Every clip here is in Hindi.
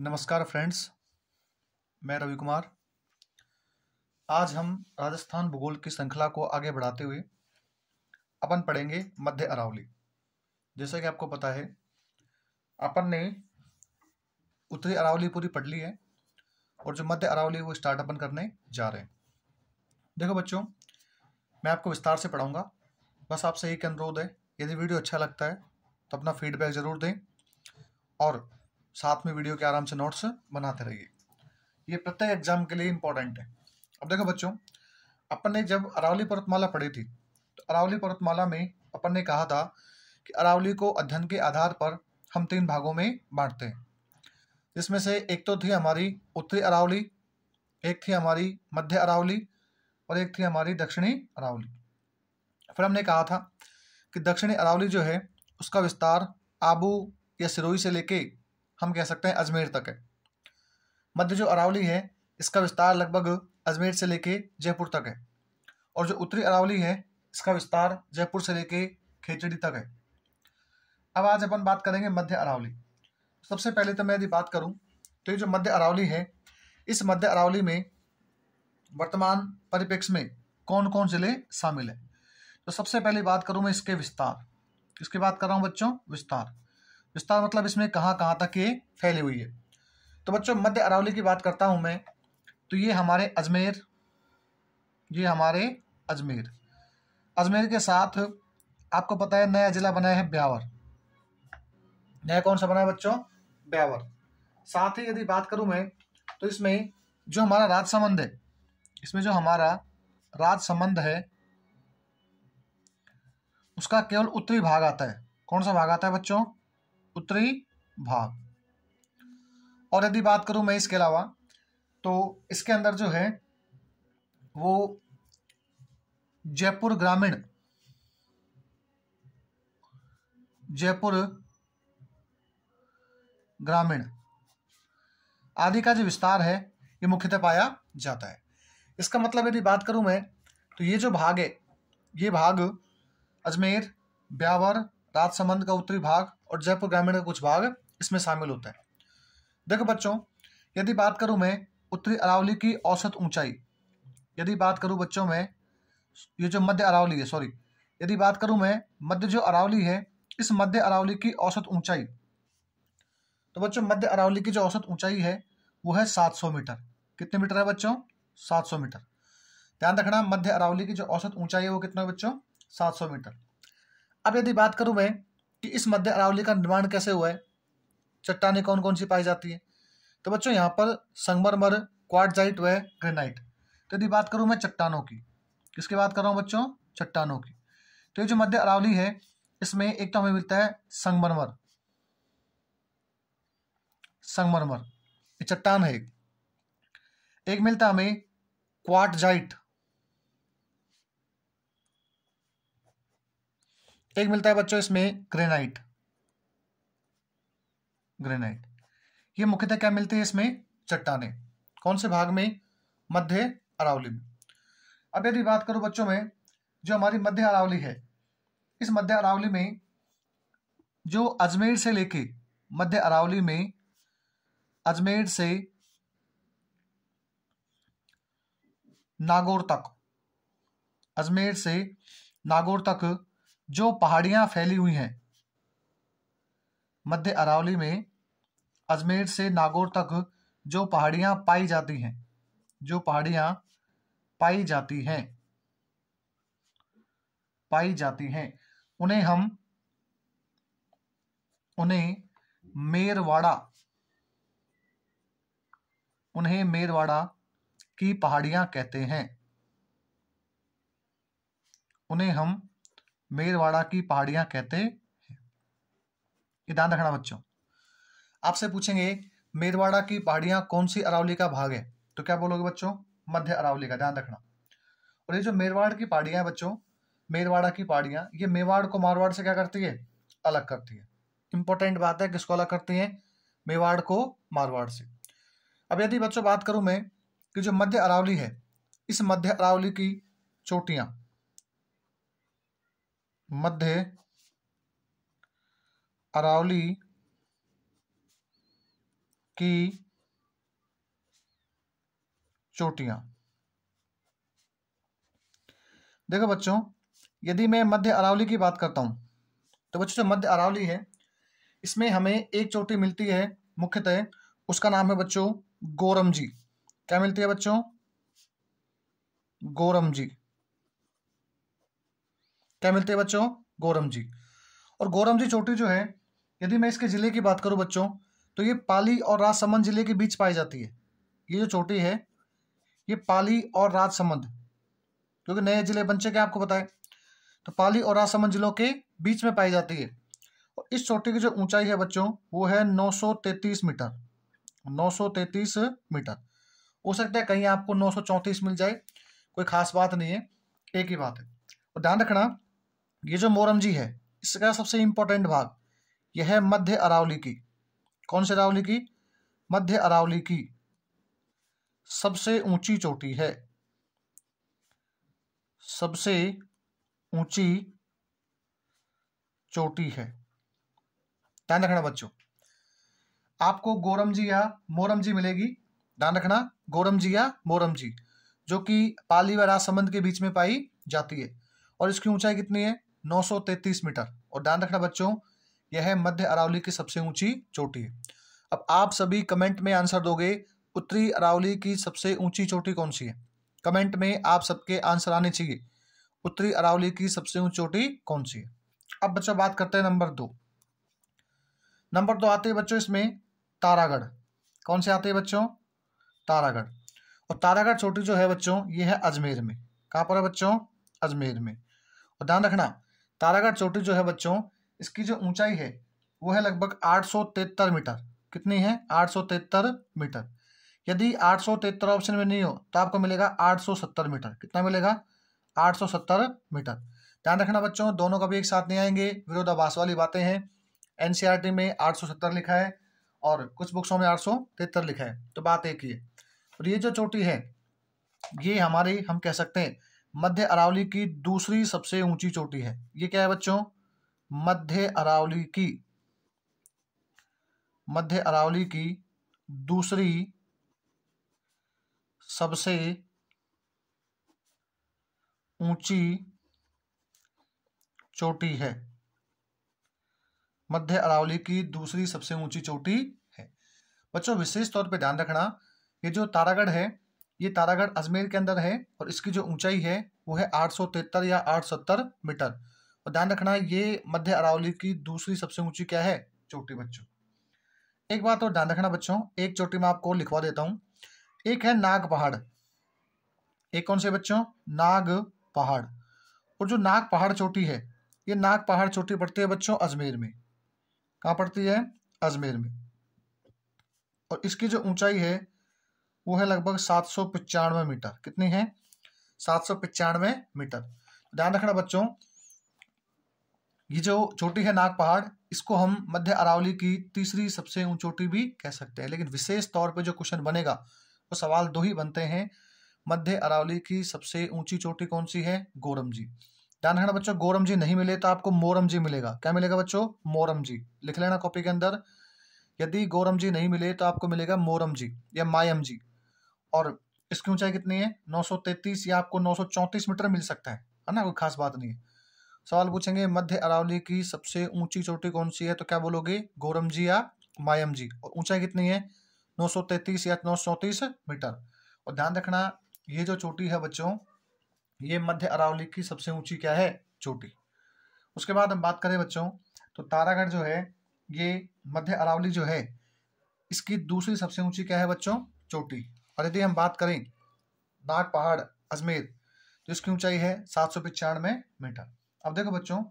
नमस्कार फ्रेंड्स मैं रवि कुमार आज हम राजस्थान भूगोल की श्रृंखला को आगे बढ़ाते हुए अपन पढ़ेंगे मध्य अरावली जैसा कि आपको पता है अपन ने उत्तरी अरावली पूरी पढ़ ली है और जो मध्य अरावली वो स्टार्ट अपन करने जा रहे हैं देखो बच्चों मैं आपको विस्तार से पढ़ाऊँगा बस आपसे एक अनुरोध है यदि वीडियो अच्छा लगता है तो अपना फीडबैक ज़रूर दें और साथ में वीडियो के आराम से नोट्स बनाते रहिए ये प्रत्येक एग्जाम के लिए इंपॉर्टेंट है अब देखो बच्चों अपन ने जब अरावली पर्वतमाला पढ़ी थी तो अरावली पर्वतमाला में अपन ने कहा था कि अरावली को अध्ययन के आधार पर हम तीन भागों में बांटते हैं जिसमें से एक तो थी हमारी उत्तरी अरावली एक थी हमारी मध्य अरावली और एक थी हमारी दक्षिणी अरावली फिर हमने कहा था कि दक्षिणी अरावली जो है उसका विस्तार आबू या सिरोही से लेके हम कह सकते हैं अजमेर तक है मध्य जो अरावली है इसका विस्तार लगभग अजमेर से लेके जयपुर तक है और जो उत्तरी अरावली है इसका विस्तार जयपुर से लेके खेचड़ी तक है अब आज अपन बात करेंगे मध्य अरावली सबसे पहले तो मैं यदि बात करूं तो ये जो मध्य अरावली है इस मध्य अरावली में वर्तमान परिप्रेक्ष्य में कौन कौन जिले शामिल है तो सबसे पहले बात करूं मैं इसके विस्तार इसकी बात कर रहा हूं बच्चों विस्तार विस्तार मतलब इसमें कहाँ कहाँ तक ये फैली हुई है तो बच्चों मध्य अरावली की बात करता हूँ मैं तो ये हमारे अजमेर ये हमारे अजमेर अजमेर के साथ आपको पता है नया ज़िला बनाया है ब्यावर नया कौन सा बना है बच्चों ब्यावर साथ ही यदि बात करूं मैं तो इसमें जो हमारा राजसमंद है इसमें जो हमारा राजसमंद है उसका केवल उत्तरी भाग आता है कौन सा भाग आता है बच्चों उत्तरी भाग और यदि बात करूं मैं इसके अलावा तो इसके अंदर जो है वो जयपुर ग्रामीण जयपुर ग्रामीण आदि का जो विस्तार है ये मुख्यतः पाया जाता है इसका मतलब यदि बात करूं मैं तो ये जो भाग है ये भाग अजमेर ब्यावर राजसमंद का उत्तरी भाग और जयपुर ग्रामीण का कुछ भाग इसमें शामिल होता है देखो बच्चों यदि बात करूं मैं उत्तरी अरावली की औसत ऊंचाई यदि बात करूँ बच्चों में ये जो मध्य अरावली है सॉरी यदि बात करूँ मैं मध्य जो अरावली है इस मध्य अरावली की औसत ऊंचाई तो बच्चों मध्य अरावली की जो औसत ऊंचाई है वो है 700 मीटर कितने मीटर है बच्चों 700 मीटर ध्यान रखना मध्य अरावली की जो औसत ऊंचाई है वो कितना है बच्चों सौ मीटर अब यदि बात करूँ मैं कि इस मध्य अरावली का निर्माण कैसे हुआ है चट्टाने कौन कौन सी पाई जाती है तो बच्चों यहाँ पर संगमरमर क्वाडजाइट व ग्रेनाइट तो यदि बात करूँ मैं चट्टानों की किसकी बात कर रहा हूँ बच्चों चट्टानों की तो ये जो मध्य अरावली है इसमें एक तो हमें मिलता है संगमरमर संगमरमर ये चट्टान है एक मिलता हमें क्वाटजाइट एक मिलता है बच्चों इसमें ग्रेनाइट ग्रेनाइट ये मुख्यतः क्या मिलती है इसमें चट्टाने कौन से भाग में मध्य अरावली में अब यदि बात करूं बच्चों में जो हमारी मध्य अरावली है इस मध्य अरावली में जो अजमेर से लेके मध्य अरावली में अजमेर से नागौर तक अजमेर से नागौर तक जो पहाड़ियां फैली हुई हैं मध्य अरावली में अजमेर से नागौर तक जो पहाड़ियां पाई जाती हैं जो पहाड़ियां पाई जाती हैं पाई जाती हैं उन्हें हम उन्हें मेरवाड़ा उन्हें मेरवाड़ा की पहाड़ियां कहते हैं उन्हें हम मेरवाड़ा की पहाड़ियां कहते हैं ये ध्यान रखना बच्चों आपसे पूछेंगे मेरवाड़ा की पहाड़ियां कौन सी अरावली का भाग है तो क्या बोलोगे बच्चों मध्य अरावली का ध्यान रखना और ये जो मेरवाड़ की पहाड़ियां बच्चों मेरवाड़ा की पहाड़ियां ये मेवाड़ को मारवाड़ से क्या करती है अलग करती है इंपॉर्टेंट बात है किसको अलग करती है मेवाड़ को मारवाड़ से अब यदि बच्चों बात करूं मैं कि जो मध्य अरावली है इस मध्य अरावली की चोटियां मध्य अरावली की चोटियां देखो बच्चों यदि मैं मध्य अरावली की बात करता हूं तो बच्चों जो मध्य अरावली है इसमें हमें एक चोटी मिलती है मुख्यतः उसका नाम है बच्चों गोरम जी क्या मिलती है बच्चों गोरम जी क्या मिलते हैं बच्चों गोरम जी और गोरम जी चोटी जो है यदि मैं इसके ज़िले की बात करूँ बच्चों तो ये पाली और राजसमंद ज़िले के बीच पाई जाती है ये जो चोटी है ये पाली और राजसमंद क्योंकि नए ज़िले बन चुके आपको बताएं तो पाली और राजसमंद ज़िलों के बीच में पाई जाती है और इस चोटी की जो ऊंचाई है बच्चों वो है तैतीस मीटर तैतीस मीटर हो सकता है कहीं आपको चौंतीस मिल जाए कोई खास बात नहीं है एक ही बात है और ध्यान रखना ये जो मोरम जी है इसका सबसे इम्पोर्टेंट भाग यह है मध्य अरावली की कौन से अरावली की मध्य अरावली की सबसे ऊंची चोटी है सबसे ऊंची चोटी है ध्यान रखना बच्चों आपको गोरम जी या मोरम जी मिलेगी ध्यान रखना गोरम जी या मोरम जी जो कि पाली व राजसमंद के बीच में पाई जाती है और इसकी ऊंचाई कितनी है 933 मीटर और ध्यान रखना बच्चों यह है मध्य अरावली की सबसे ऊंची चोटी अब आप सभी कमेंट में आंसर दोगे उत्तरी अरावली की सबसे ऊंची चोटी कौन सी है कमेंट में आप सबके आंसर आने चाहिए उत्तरी अरावली की सबसे ऊंची चोटी कौन सी है अब बच्चों बात करते हैं नंबर दो नंबर दो आते हैं बच्चों इसमें तारागढ़ कौन से आते हैं बच्चों तारागढ़ और तारागढ़ चोटी जो है बच्चों ये है अजमेर में कहाँ पर है बच्चों अजमेर में और ध्यान रखना तारागढ़ चोटी जो है बच्चों इसकी जो ऊंचाई है वो है लगभग आठ मीटर कितनी है आठ मीटर यदि आठ ऑप्शन में नहीं हो तो आपको मिलेगा आठ मीटर कितना मिलेगा आठ मीटर ध्यान रखना बच्चों दोनों कभी एक साथ नहीं आएंगे विरोधाभास वाली बातें हैं एनसीईआरटी e में 870 लिखा है और कुछ बुक्सों में आठ लिखा है तो बात एक ही है और ये जो चोटी है ये हमारी हम कह सकते हैं मध्य अरावली की दूसरी सबसे ऊंची चोटी है ये क्या है बच्चों मध्य अरावली की मध्य अरावली की दूसरी सबसे ऊंची चोटी है मध्य अरावली की दूसरी सबसे ऊंची चोटी है बच्चों विशेष तौर पे ध्यान रखना ये जो तारागढ़ है ये तारागढ़ अजमेर के अंदर है और इसकी जो ऊंचाई है वो है आठ या आठ मीटर और ध्यान रखना ये मध्य अरावली की दूसरी सबसे ऊंची क्या है चोटी बच्चों एक बात और ध्यान रखना बच्चों एक चोटी में आपको लिखवा देता हूँ एक है नाग पहाड़ एक कौन से बच्चों नाग पहाड़ और जो नाग पहाड़ चोटी है ये नाग पहाड़ चोटी पड़ती है बच्चों अजमेर में कहाँ पड़ती है अजमेर में और इसकी जो ऊंचाई है वो है लगभग सात सौ पचानवे मीटर कितनी है सात सौ पचानवे मीटर ध्यान रखना बच्चों ये जो चोटी है नाग पहाड़ इसको हम मध्य अरावली की तीसरी सबसे ऊंची चोटी भी कह सकते हैं लेकिन विशेष तौर पर जो क्वेश्चन बनेगा वो सवाल दो ही बनते हैं मध्य अरावली की सबसे ऊंची चोटी कौन सी है गोरम जी ध्यान रखना बच्चों गोरम जी नहीं मिले तो आपको मोरम जी मिलेगा क्या मिलेगा बच्चों मोरम जी लिख लेना कॉपी के अंदर यदि गोरम जी नहीं मिले तो आपको मिलेगा मोरम जी या मायम जी और इसकी ऊंचाई कितनी है 933 या आपको 934 मीटर मिल सकता है है ना कोई खास बात नहीं है सवाल पूछेंगे मध्य अरावली की सबसे ऊंची चोटी कौन सी है तो क्या बोलोगे गोरम जी या मायम जी और ऊंचाई कितनी है 933 या 934 मीटर और ध्यान रखना ये जो चोटी है बच्चों ये मध्य अरावली की सबसे ऊंची क्या है चोटी उसके बाद हम बात करें बच्चों तो तारागढ़ जो है ये मध्य अरावली जो है इसकी दूसरी सबसे ऊंची क्या है बच्चों चोटी और यदि हम बात करें नाग पहाड़ अजमेर तो इसकी ऊंचाई है सात सौ पचानवे मीटर अब देखो बच्चों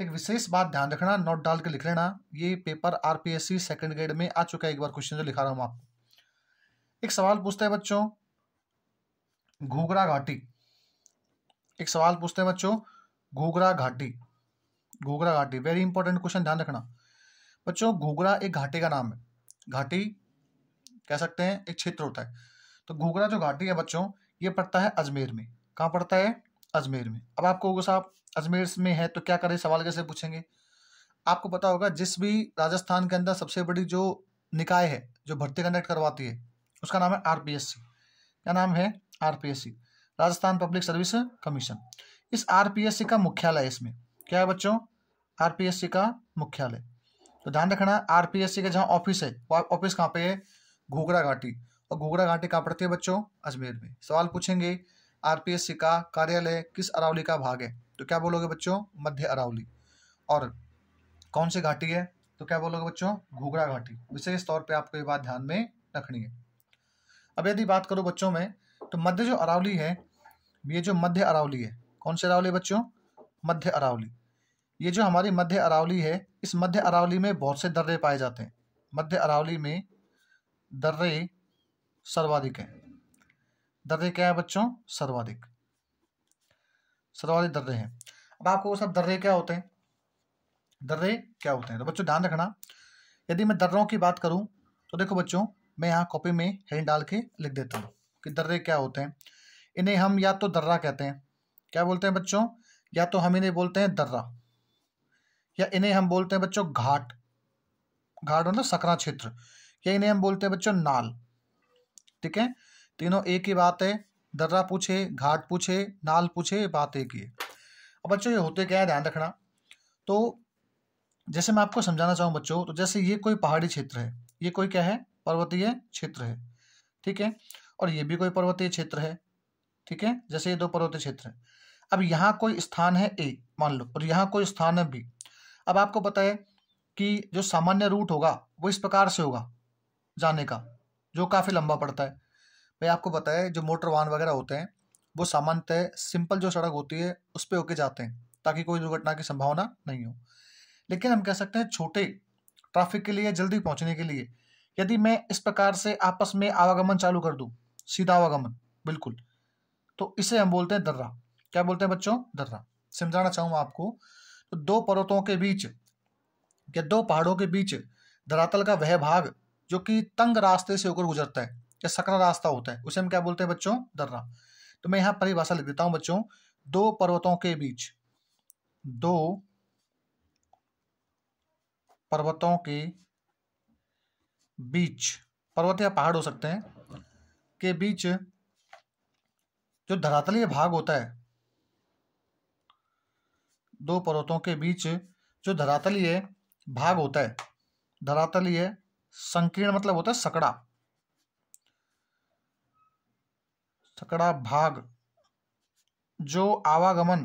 एक विशेष बात ध्यान रखना नोट डाल के लिख लेना ये पेपर आरपीएससी सेकंड ग्रेड में आ चुका है एक बार क्वेश्चन जो लिखा रहा हूँ आपको एक सवाल पूछते हैं बच्चों घूगरा घाटी एक सवाल पूछते हैं बच्चों घूगरा घाटी घूगरा घाटी वेरी इंपॉर्टेंट क्वेश्चन ध्यान रखना बच्चों घूगरा एक घाटी का नाम है घाटी कह सकते हैं एक क्षेत्र होता है तो घोघरा जो घाटी है बच्चों ये पड़ता है अजमेर में कहाँ पड़ता है अजमेर में अब आपको होगा साहब अजमेर में है तो क्या करें सवाल कैसे पूछेंगे आपको पता होगा जिस भी राजस्थान के अंदर सबसे बड़ी जो निकाय है जो भर्ती कंडक्ट करवाती है उसका नाम है आर क्या नाम है R Rajasthan public service commission इस आर का मुख्यालय इसमें क्या है बच्चों आर का मुख्यालय तो ध्यान रखना सी का जहाँ ऑफिस है ऑफिस कहाँ पे है घोघरा घाटी और गोगरा घाटी कहाँ पड़ती है बच्चों अजमेर में सवाल पूछेंगे आरपीएससी का कार्यालय किस अरावली का भाग है तो क्या बोलोगे बच्चों मध्य अरावली और कौन सी घाटी है तो क्या बोलोगे बच्चों घूघरा घाटी विशेष तौर पे आपको ये बात ध्यान में रखनी है अब यदि बात करो बच्चों में तो मध्य जो अरावली है ये जो मध्य अरावली है कौन सी अरावली बच्चों मध्य अरावली ये जो हमारी मध्य अरावली है इस मध्य अरावली में बहुत से दर्रे पाए जाते हैं मध्य अरावली में दर्रे सर्वाधिक है दर्रे क्या है बच्चों सर्वाधिक सर्वाधिक दर्रे हैं अब आपको सब दर्रे क्या होते हैं दर्रे क्या होते हैं तो बच्चों ध्यान रखना यदि मैं दर्रों की बात करूं तो देखो बच्चों मैं यहाँ कॉपी में हेड डाल के लिख देता हूँ कि दर्रे क्या होते हैं इन्हें हम या तो दर्रा कहते हैं क्या बोलते हैं बच्चों या तो हम इन्हें बोलते हैं दर्रा या इन्हें हम बोलते हैं बच्चों घाट घाट मतलब सकरा क्षेत्र या इन्हें हम बोलते हैं बच्चों नाल ठीक है तीनों एक ही बात है दर्रा पूछे घाट पूछे नाल पूछे बात एक ही अब बच्चों ये होते क्या है ध्यान रखना तो जैसे मैं आपको समझाना चाहूँ बच्चों तो जैसे ये कोई पहाड़ी क्षेत्र है ये कोई क्या है पर्वतीय क्षेत्र है ठीक है और ये भी कोई पर्वतीय क्षेत्र है ठीक है जैसे ये दो पर्वतीय क्षेत्र है अब यहाँ कोई स्थान है ए मान लो और यहाँ कोई स्थान है बी अब आपको पता है कि जो सामान्य रूट होगा वो इस प्रकार से होगा जाने का जो काफ़ी लंबा पड़ता है भाई आपको पता है जो मोटर वाहन वगैरह होते हैं वो सामान्यतः सिंपल जो सड़क होती है उस पर होके जाते हैं ताकि कोई दुर्घटना की संभावना नहीं हो लेकिन हम कह सकते हैं छोटे ट्रैफिक के लिए जल्दी पहुंचने के लिए यदि मैं इस प्रकार से आपस में आवागमन चालू कर दूं सीधा आवागमन बिल्कुल तो इसे हम बोलते हैं दर्रा क्या बोलते हैं बच्चों दर्रा समझाना चाहूंगा आपको तो दो पर्वतों के बीच या दो पहाड़ों के बीच धरातल का वह भाग जो कि तंग रास्ते से होकर गुजरता है या सकरा रास्ता होता है उसे हम क्या बोलते हैं बच्चों दर्रा तो मैं यहाँ परिभाषा लिख देता हूँ बच्चों दो पर्वतों के बीच दो पर्वतों के बीच पर्वत या पहाड़ हो सकते हैं के बीच जो धरातलीय भाग होता है दो पर्वतों के बीच जो धरातलीय भाग होता है धरातलीय संकीर्ण मतलब होता है सकड़ा सकड़ा भाग जो आवागमन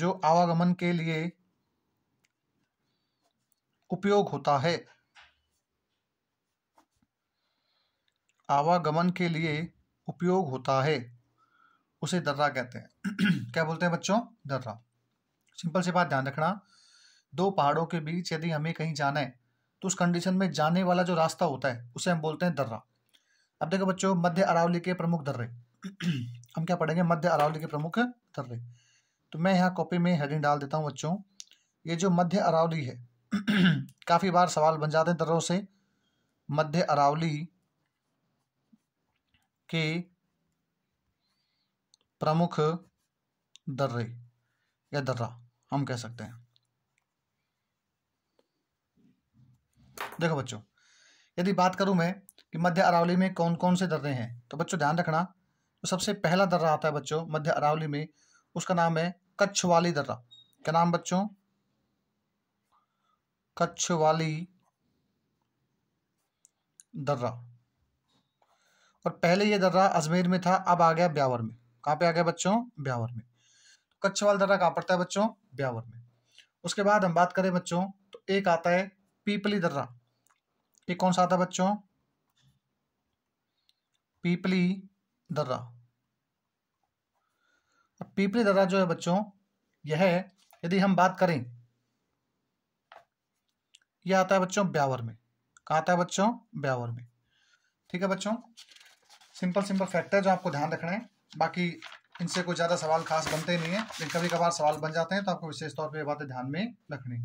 जो आवागमन के लिए उपयोग होता है आवागमन के लिए उपयोग होता है उसे दर्रा कहते हैं क्या बोलते हैं बच्चों दर्रा सिंपल सी बात ध्यान रखना दो पहाड़ों के बीच यदि हमें कहीं जाना है तो उस कंडीशन में जाने वाला जो रास्ता होता है उसे हम बोलते हैं दर्रा अब देखो बच्चों मध्य अरावली के प्रमुख दर्रे हम क्या पढ़ेंगे मध्य अरावली के प्रमुख दर्रे तो मैं यहाँ कॉपी में हेडिंग डाल देता हूँ बच्चों ये जो मध्य अरावली है काफ़ी बार सवाल बन जाते हैं दर्रों से मध्य अरावली के प्रमुख दर्रे या दर्रा हम कह सकते हैं देखो बच्चों यदि बात करूं मैं कि मध्य अरावली में कौन कौन से दर्रे हैं तो बच्चों ध्यान रखना तो सबसे पहला दर्रा आता है बच्चों मध्य अरावली में उसका नाम है कच्छवाली दर्रा क्या नाम बच्चों कच्छवाली दर्रा और पहले ये दर्रा अजमेर में था अब आ गया ब्यावर में कहां पे आ गया बच्चों ब्यावर में कच्छवाल दर्रा कहाँ पड़ता है बच्चों ब्यावर में उसके बाद हम बात करें बच्चों तो एक आता है पीपली दर्रा ये कौन सा आता है बच्चों पीपली दर्रा पीपली दर्रा जो है बच्चों यह यदि हम बात करें यह आता है बच्चों ब्यावर में कहा आता है बच्चों ब्यावर में ठीक है बच्चों सिंपल सिंपल फैक्ट है जो आपको ध्यान रखना है बाकी इनसे कोई ज़्यादा सवाल खास बनते नहीं है लेकिन कभी कभार सवाल बन जाते हैं तो आपको विशेष तौर पर ये बातें ध्यान में रखनी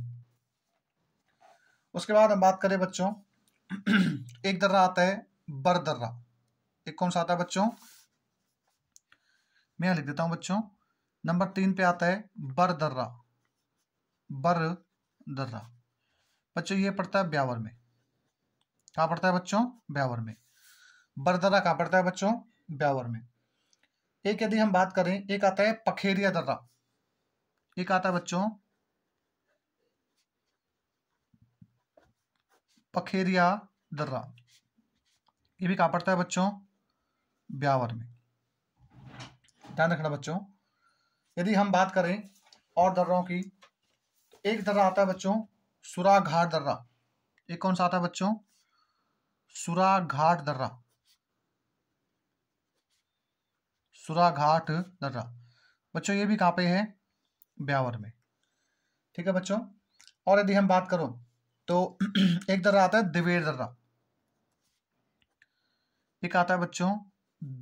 उसके बाद हम बात करें बच्चों एक दर्रा आता है बर दर्रा एक कौन सा आता है बच्चों मैं लिख देता हूं बच्चों नंबर तीन पे आता है बर दर्रा बर दर्रा बच्चों ये पड़ता है ब्यावर में कहा पड़ता है बच्चों ब्यावर में दर्रा कहा पड़ता है बच्चों ब्यावर में एक यदि हम बात करें एक आता है पखेरिया दर्रा एक आता है बच्चों पखेरिया दर्रा ये भी कहा पड़ता है बच्चों ब्यावर में ध्यान रखना बच्चों यदि हम बात करें और दर्रा की तो एक दर्रा आता है बच्चों घाट दर्रा एक कौन सा आता है बच्चों घाट दर्रा सुराघाट दर्रा बच्चों ये भी कहाँ पे है ब्यावर में ठीक है बच्चों और यदि हम बात करो तो एक दर्रा आता है दिवेर दर्रा एक आता है बच्चों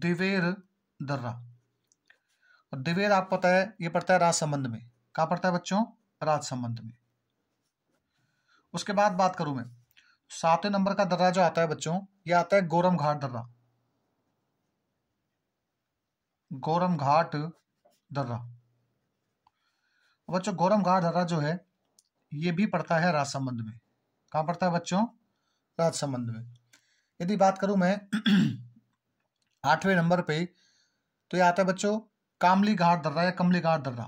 दिवेर दर्रा और दिवेर आपको पता है ये पड़ता है राजसंबंध में कहा पड़ता है बच्चों राजसंबंध में उसके बाद बात करूं मैं सातवें नंबर का दर्रा जो आता है बच्चों ये आता है गोरम घाट दर्रा गौरम घाट दर्रा बच्चों गौरम घाट दर्रा जो है ये भी पड़ता है राजसमंद में कहाँ पड़ता है बच्चों राजसमंद में यदि बात करूं मैं आठवें नंबर पे तो ये आता है बच्चों कामली घाट दर्रा या कमली घाट दर्रा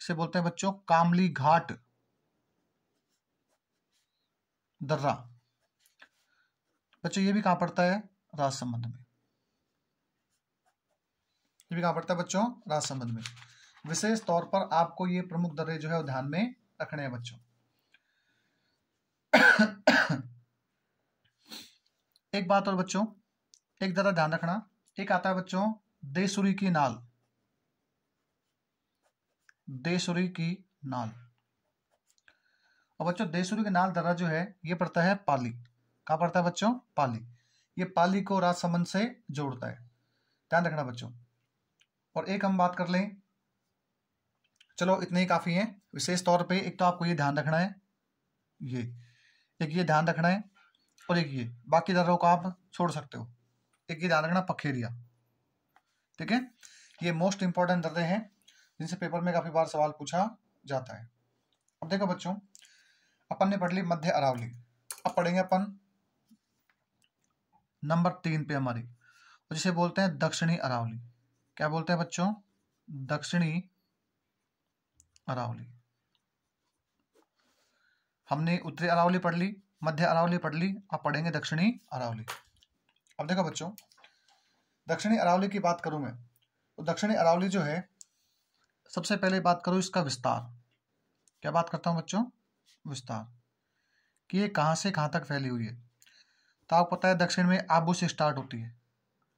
इसे बोलते हैं बच्चों कामली घाट दर्रा बच्चों ये भी कहाँ पड़ता है राजसमंद में ये भी कहा पड़ता है बच्चों राजसमंद में विशेष तौर पर आपको ये प्रमुख दर्रे जो है ध्यान में रखने हैं बच्चों एक बात और बच्चों एक दरा ध्यान रखना एक आता है बच्चों देसुरी की नाल देसुरी की नाल और बच्चों देसुरी की नाल दरा जो है ये पड़ता है पाली कहा पड़ता है बच्चों पाली ये पाली को राजसमंद से जोड़ता है ध्यान रखना बच्चों और एक हम बात कर लें चलो इतने ही काफ़ी हैं विशेष तौर पे एक तो आपको ये ध्यान रखना है ये एक ये ध्यान रखना है और एक ये बाकी दरों को आप छोड़ सकते हो एक ये ध्यान रखना पखेरिया ठीक है ये मोस्ट इंपॉर्टेंट दर्रे हैं जिनसे पेपर में काफ़ी बार सवाल पूछा जाता है अब देखो बच्चों अपन ने पढ़ ली मध्य अरावली अब पढ़ेंगे अपन नंबर तीन पे हमारी जिसे बोलते हैं दक्षिणी अरावली क्या बोलते हैं बच्चों दक्षिणी अरावली हमने उत्तरी अरावली पढ़ ली मध्य अरावली पढ़ ली अब पढ़ेंगे दक्षिणी अरावली अब देखो बच्चों दक्षिणी अरावली की बात करूं मैं तो दक्षिणी अरावली जो है सबसे पहले बात करूं इसका विस्तार क्या बात करता हूं बच्चों विस्तार कि ये कहाँ से कहां तक फैली हुई है तो आपको पता है दक्षिण में आबू से स्टार्ट होती है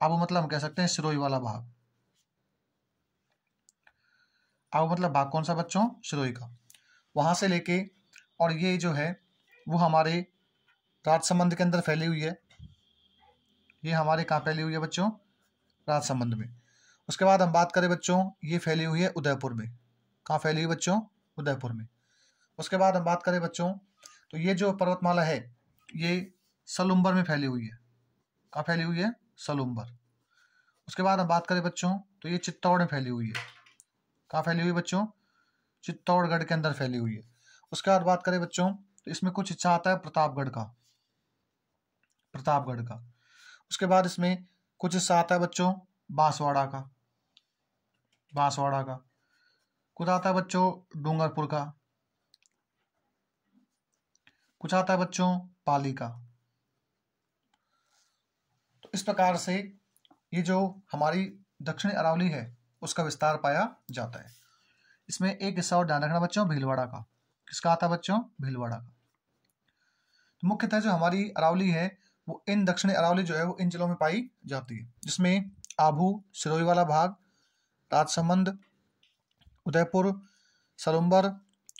आबू मतलब हम कह सकते हैं सिरोही वाला भाग आओ मतलब भाग कौन सा बच्चों सिरोही का वहाँ से लेके और ये जो है वो हमारे राजसमंद के अंदर फैली हुई है ये हमारे कहाँ फैली हुई है बच्चों राजसमंद में उसके बाद हम बात करें बच्चों ये फैली हुई है उदयपुर में कहाँ फैली हुई बच्चों उदयपुर में उसके बाद हम बात करें बच्चों तो ये जो पर्वतमाला है ये सलुम्बर में फैली हुई है कहाँ फैली हुई है सलुम्बर उसके बाद हम बात करें बच्चों तो ये चित्तौड़ में फैली हुई है कहाँ फैली हुई बच्चों चित्तौड़गढ़ के अंदर फैली हुई है उसके बाद बात करें बच्चों तो इसमें कुछ हिस्सा आता है प्रतापगढ़ का प्रतापगढ़ का उसके बाद इसमें कुछ हिस्सा आता है बच्चों बांसवाड़ा का बांसवाड़ा का कुछ आता है बच्चों डूंगरपुर का कुछ आता है बच्चों पाली का तो इस प्रकार से ये जो हमारी दक्षिणी अरावली है उसका विस्तार पाया जाता है इसमें एक हिस्सा और ध्यान रखना बच्चों भीलवाड़ा का किसका आता बच्चों भीलवाड़ा का तो मुख्यतः जो हमारी अरावली है वो इन दक्षिणी अरावली जो है वो इन जिलों में पाई जाती है जिसमें आभू सिरोही वाला भाग राजसमंद उदयपुर सलुम्बर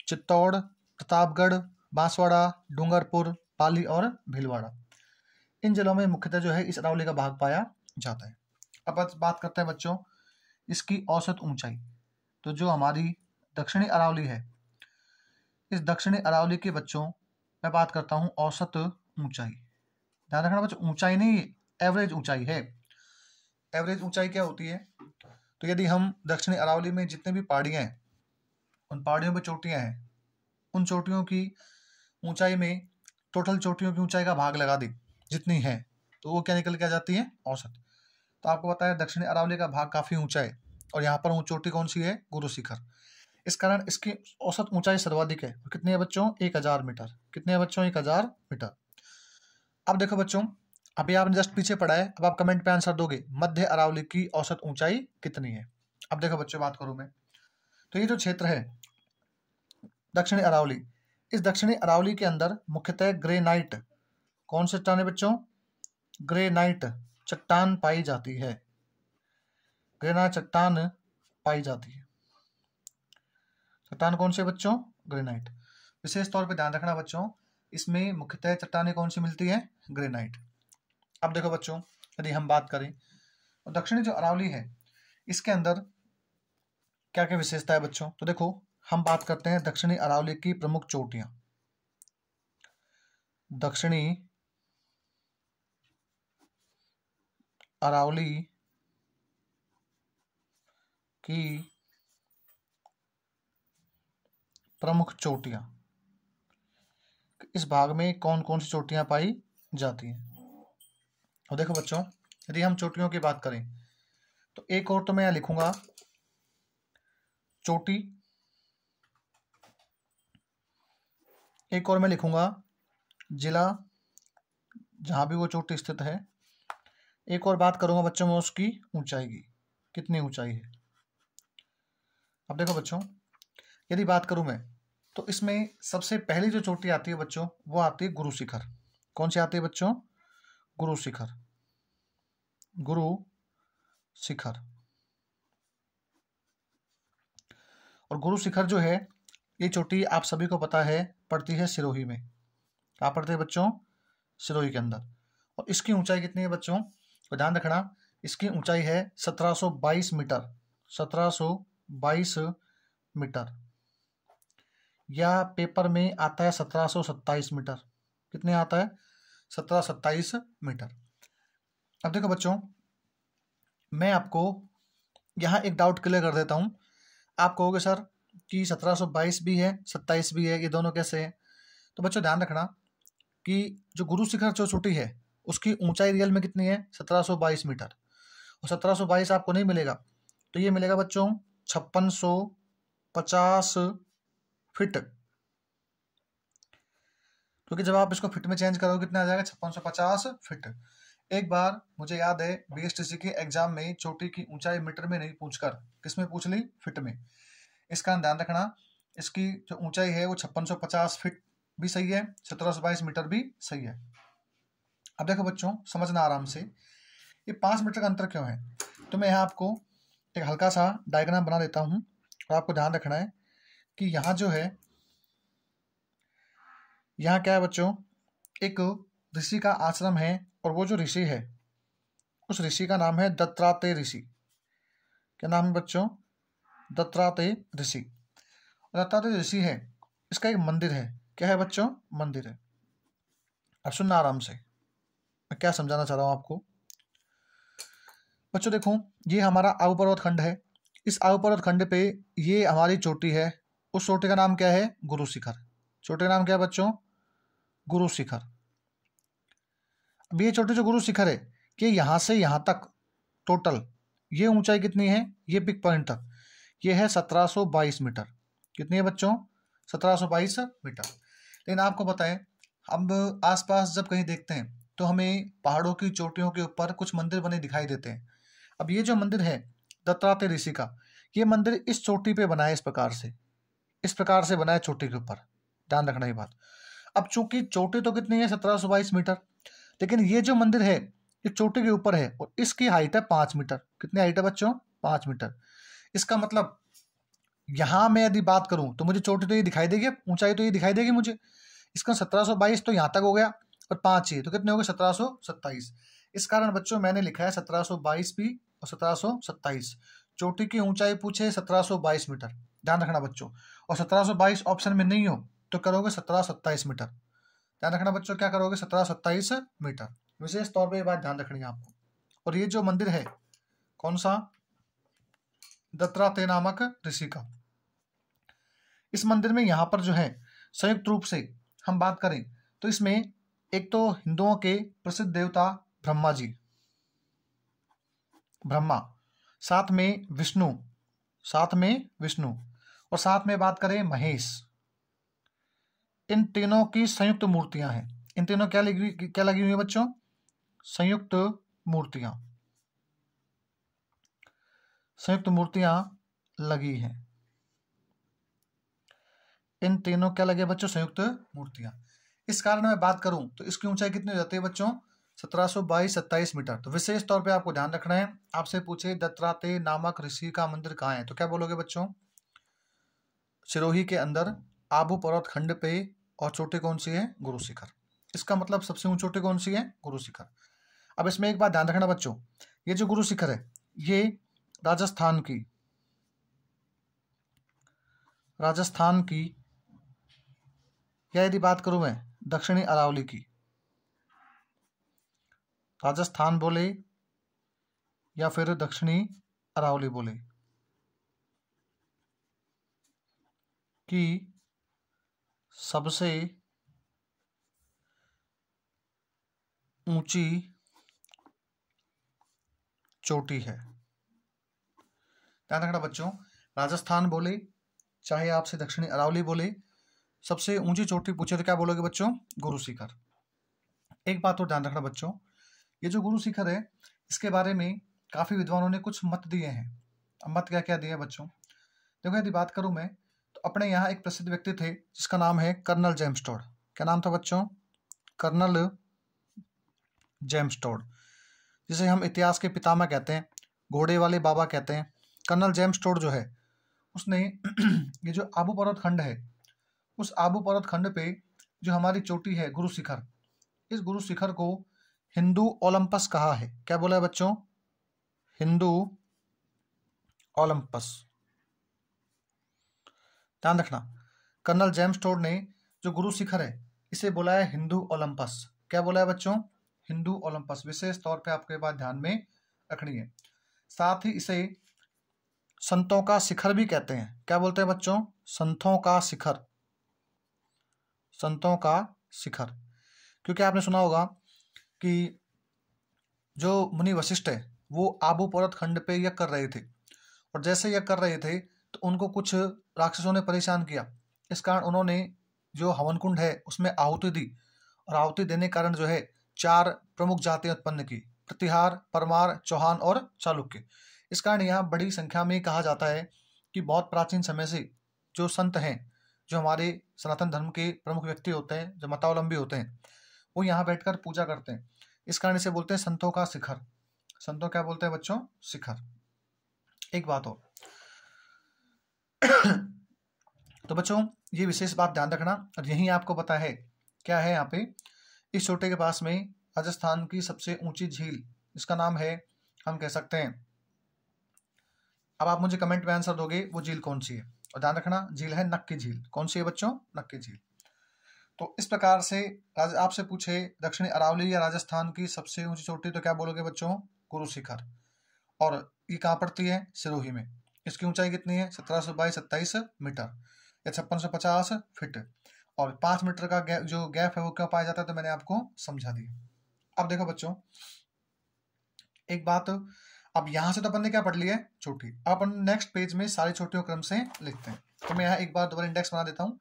चित्तौड़ प्रतापगढ़ बांसवाड़ा डूंगरपुर पाली और भीलवाड़ा इन जिलों में मुख्यतः जो है इस अरावली का भाग पाया जाता है अब बात करते हैं बच्चों इसकी औसत ऊंचाई तो जो हमारी दक्षिणी अरावली है इस दक्षिणी अरावली के बच्चों मैं बात करता हूँ औसत ऊंचाई ध्यान रखना बच्चों ऊंचाई नहीं एवरेज ऊंचाई है एवरेज ऊंचाई क्या होती है तो यदि हम दक्षिणी अरावली में जितने भी पहाड़ियाँ हैं उन पहाड़ियों पर चोटियाँ हैं उन चोटियों की ऊंचाई में टोटल चोटियों की ऊंचाई का भाग लगा दें जितनी है तो वो क्या निकल के आ जाती है औसत तो आपको पता है दक्षिणी अरावली का भाग काफ़ी ऊंचा है और यहाँ पर चोटी कौन सी है गुरु शिखर इस कारण इसकी औसत ऊंचाई सर्वाधिक है कितने बच्चों एक हज़ार मीटर कितने बच्चों एक हज़ार मीटर अब देखो बच्चों अभी आपने जस्ट पीछे पढ़ा है अब आप कमेंट पे आंसर दोगे मध्य अरावली की औसत ऊंचाई कितनी है अब देखो बच्चों बात करूं मैं तो ये जो क्षेत्र है दक्षिणी अरावली इस दक्षिणी अरावली के अंदर मुख्यतः ग्रेनाइट कौन से चट्टान है बच्चों ग्रेनाइट चट्टान पाई जाती है ग्रेनाइट चट्टान पाई जाती है चट्टान कौन से बच्चों ग्रेनाइट विशेष तौर पे ध्यान रखना बच्चों इसमें मुख्यतः चट्टाने कौन सी मिलती है ग्रेनाइट अब देखो बच्चों यदि हम बात करें दक्षिणी जो अरावली है इसके अंदर क्या क्या विशेषता है बच्चों तो देखो हम बात करते हैं दक्षिणी अरावली की प्रमुख चोटियां दक्षिणी अरावली की प्रमुख चोटियां इस भाग में कौन कौन सी चोटियां पाई जाती हैं और देखो बच्चों यदि हम चोटियों की बात करें तो एक और तो मैं यहां लिखूंगा चोटी एक और मैं लिखूंगा जिला जहां भी वो चोटी स्थित है एक और बात करूंगा बच्चों में उसकी ऊंचाई की कितनी ऊंचाई है अब देखो बच्चों यदि बात करूं मैं तो इसमें सबसे पहली जो चोटी आती है बच्चों वो आती है गुरु शिखर कौन सी आती है बच्चों गुरु शिखर गुरु शिखर और गुरु शिखर जो है ये चोटी आप सभी को पता है पड़ती है सिरोही में आप पढ़ते है बच्चों सिरोही के अंदर और इसकी ऊंचाई कितनी है बच्चों तो ध्यान रखना इसकी ऊंचाई है 1722 मीटर 1722 मीटर या पेपर में आता है 1727 मीटर कितने आता है 1727 मीटर अब देखो बच्चों मैं आपको यहाँ एक डाउट क्लियर कर देता हूँ आप कहोगे सर कि 1722 भी है 27 भी है ये दोनों कैसे हैं तो बच्चों ध्यान रखना कि जो गुरु शिखर जो छुट्टी है उसकी ऊंचाई रियल में कितनी है 1722 मीटर और 1722 आपको नहीं मिलेगा तो ये मिलेगा बच्चों छप्पन सौ पचास फिट क्योंकि जब आप इसको फिट में चेंज करोगे कितना आ जाएगा छप्पन सौ पचास फिट एक बार मुझे याद है बीएसटीसी के एग्जाम में चोटी की ऊंचाई मीटर में नहीं पूछकर किस में पूछ ली फिट में इसका ध्यान रखना इसकी जो ऊंचाई है वो छप्पन फीट भी सही है सत्रह मीटर भी सही है अब देखो बच्चों समझना आराम से ये पाँच मीटर का अंतर क्यों है तो मैं यहाँ आपको एक हल्का सा डायग्राम बना देता हूँ और आपको ध्यान रखना है कि यहाँ जो है यहाँ क्या है बच्चों एक ऋषि का आश्रम है और वो जो ऋषि है उस ऋषि का नाम है दत्तात्रेय ऋषि क्या नाम है बच्चों दत्तात्रेय ऋषि दत्तात्रेय ऋषि है इसका एक मंदिर है क्या है बच्चों मंदिर है अब सुनना आराम से मैं क्या समझाना चाह रहा हूँ आपको बच्चों देखो ये हमारा आयु पर्वत खंड है इस आयु पर्वत खंड पे ये हमारी चोटी है उस चोटी का नाम क्या है गुरु शिखर चोटी का नाम क्या है बच्चों गुरु शिखर अब ये चोटी जो गुरु शिखर है कि यहाँ से यहाँ तक टोटल ये ऊंचाई कितनी है ये पिक पॉइंट तक ये है 1722 मीटर कितनी है बच्चों 1722 मीटर लेकिन आपको बताएं अब आसपास जब कहीं देखते हैं तो हमें पहाड़ों की चोटियों के ऊपर कुछ मंदिर बने दिखाई देते हैं अब ये जो मंदिर है दत्तात्रेय ऋषि का ये मंदिर इस चोटी पे बना है इस प्रकार से इस प्रकार से बना है चोटी के ऊपर ध्यान रखना ये बात अब चूंकि चोटी तो कितनी है सत्रह सौ बाईस मीटर लेकिन ये जो मंदिर है ये चोटी के ऊपर है और इसकी हाइट है पांच मीटर कितनी हाइट है बच्चों पांच मीटर इसका मतलब यहां मैं यदि बात करूं तो मुझे चोटी तो ये दिखाई देगी ऊंचाई तो ये दिखाई देगी मुझे इसका सत्रह सौ बाईस तो यहां तक हो गया और पांच ए तो कितने हो गए सत्रह इस कारण बच्चों मैंने लिखा है सत्रह सौ पी और सत्रह सत्ताईस चोटी की ऊंचाई पूछे सत्रह बाईस मीटर ध्यान रखना बच्चों और सत्रह ऑप्शन में नहीं हो तो करोगे सत्रह मीटर ध्यान रखना बच्चों क्या करोगे सत्रह मीटर विशेष तौर पर यह बात ध्यान रखनी है आपको और ये जो मंदिर है कौन सा दत्राते नामक ऋषि का इस मंदिर में यहां पर जो है संयुक्त रूप से हम बात करें तो इसमें एक तो हिंदुओं के प्रसिद्ध देवता ब्रह्मा जी ब्रह्मा साथ में विष्णु साथ में विष्णु और साथ में बात करें महेश इन तीनों की संयुक्त मूर्तियां हैं इन तीनों क्या लगी क्या लगी हुई है बच्चों संयुक्त मूर्तियां संयुक्त मूर्तियां लगी हैं इन तीनों क्या लगे बच्चों संयुक्त मूर्तियां इस कारण मैं बात करूं तो इसकी ऊंचाई कितनी हो जाती है बच्चों सत्रह सौ बाईस सत्ताईस मीटर तो विशेष तौर पे आपको ध्यान रखना है आपसे पूछे दत्राते नामक ऋषि का मंदिर कहाँ है तो क्या बोलोगे बच्चों सिरोही के अंदर आबू पर्वत खंड पे और चोटी कौन सी है गुरु शिखर इसका मतलब सबसे ऊंची चोटी कौन सी है गुरु शिखर अब इसमें एक बात ध्यान रखना बच्चों ये जो गुरु शिखर है ये राजस्थान की राजस्थान की या यदि बात करूं मैं दक्षिणी अरावली की राजस्थान बोले या फिर दक्षिणी अरावली बोले कि सबसे ऊंची चोटी है ध्यान रखना बच्चों राजस्थान बोले चाहे आपसे दक्षिणी अरावली बोले सबसे ऊंची चोटी पूछे तो क्या बोलोगे बच्चों गुरु शिखर एक बात और ध्यान रखना बच्चों ये जो गुरु शिखर है इसके बारे में काफ़ी विद्वानों ने कुछ मत दिए हैं मत क्या क्या दिए बच्चों देखो यदि बात करूँ मैं तो अपने यहाँ एक प्रसिद्ध व्यक्ति थे जिसका नाम है कर्नल जेम्स टोड क्या नाम था बच्चों कर्नल जेम्स टोड जिसे हम इतिहास के पितामा कहते हैं घोड़े वाले बाबा कहते हैं कर्नल जेम्स टोड जो है उसने ये जो आबू पर्वत खंड है उस आबू पर्वत खंड पे जो हमारी चोटी है गुरु शिखर इस गुरु शिखर को हिंदू ओलंपस कहा है क्या बोला है बच्चों हिंदू ओलंपस ध्यान रखना कर्नल जेम्स टोड ने जो गुरु शिखर है इसे बोला है हिंदू ओलंपस क्या बोला है बच्चों हिंदू ओलंपस विशेष तौर पे आपके बात ध्यान में रखनी है साथ ही इसे संतों का शिखर भी कहते हैं क्या बोलते हैं बच्चों संतों का शिखर संतों का शिखर क्योंकि आपने सुना होगा कि जो मुनि वशिष्ठ है वो आबू पर्वत खंड पे यज्ञ कर रहे थे और जैसे यज्ञ कर रहे थे तो उनको कुछ राक्षसों ने परेशान किया इस कारण उन्होंने जो हवन कुंड है उसमें आहुति दी और आहुति देने के कारण जो है चार प्रमुख जातियां उत्पन्न की प्रतिहार परमार चौहान और चालुक्य इस कारण यहाँ बड़ी संख्या में कहा जाता है कि बहुत प्राचीन समय से जो संत हैं जो हमारे सनातन धर्म के प्रमुख व्यक्ति होते हैं जो मतावलंबी होते हैं वो यहाँ बैठकर पूजा करते हैं इस कारण इसे बोलते हैं संतों का शिखर संतों क्या बोलते हैं बच्चों शिखर एक बात हो तो बच्चों ये विशेष बात ध्यान रखना और यही आपको पता है क्या है यहाँ पे इस छोटे के पास में राजस्थान की सबसे ऊंची झील इसका नाम है हम कह सकते हैं अब आप मुझे कमेंट में आंसर दोगे वो झील कौन सी है और ध्यान रखना झील है नक्की झील कौन सी है बच्चों नक्की झील तो इस प्रकार से आपसे पूछे दक्षिणी अरावली या राजस्थान की सबसे ऊंची चोटी तो क्या बोलोगे बच्चों गुरु शिखर और ये कहाँ पड़ती है सिरोही में इसकी ऊंचाई कितनी है सत्रह सौ बाईस सत्ताईस मीटर या छप्पन सौ पचास फिट और पांच मीटर का गै, जो गैप है वो क्यों पाया जाता है तो मैंने आपको समझा दिया अब देखो बच्चों एक बात अब यहां से तो अपन ने क्या पढ़ लिया है छोटी अब अपन नेक्स्ट पेज में सारी छोटियों क्रम से लिखते हैं तो मैं यहाँ एक बार दोबारा इंडेक्स बना देता हूँ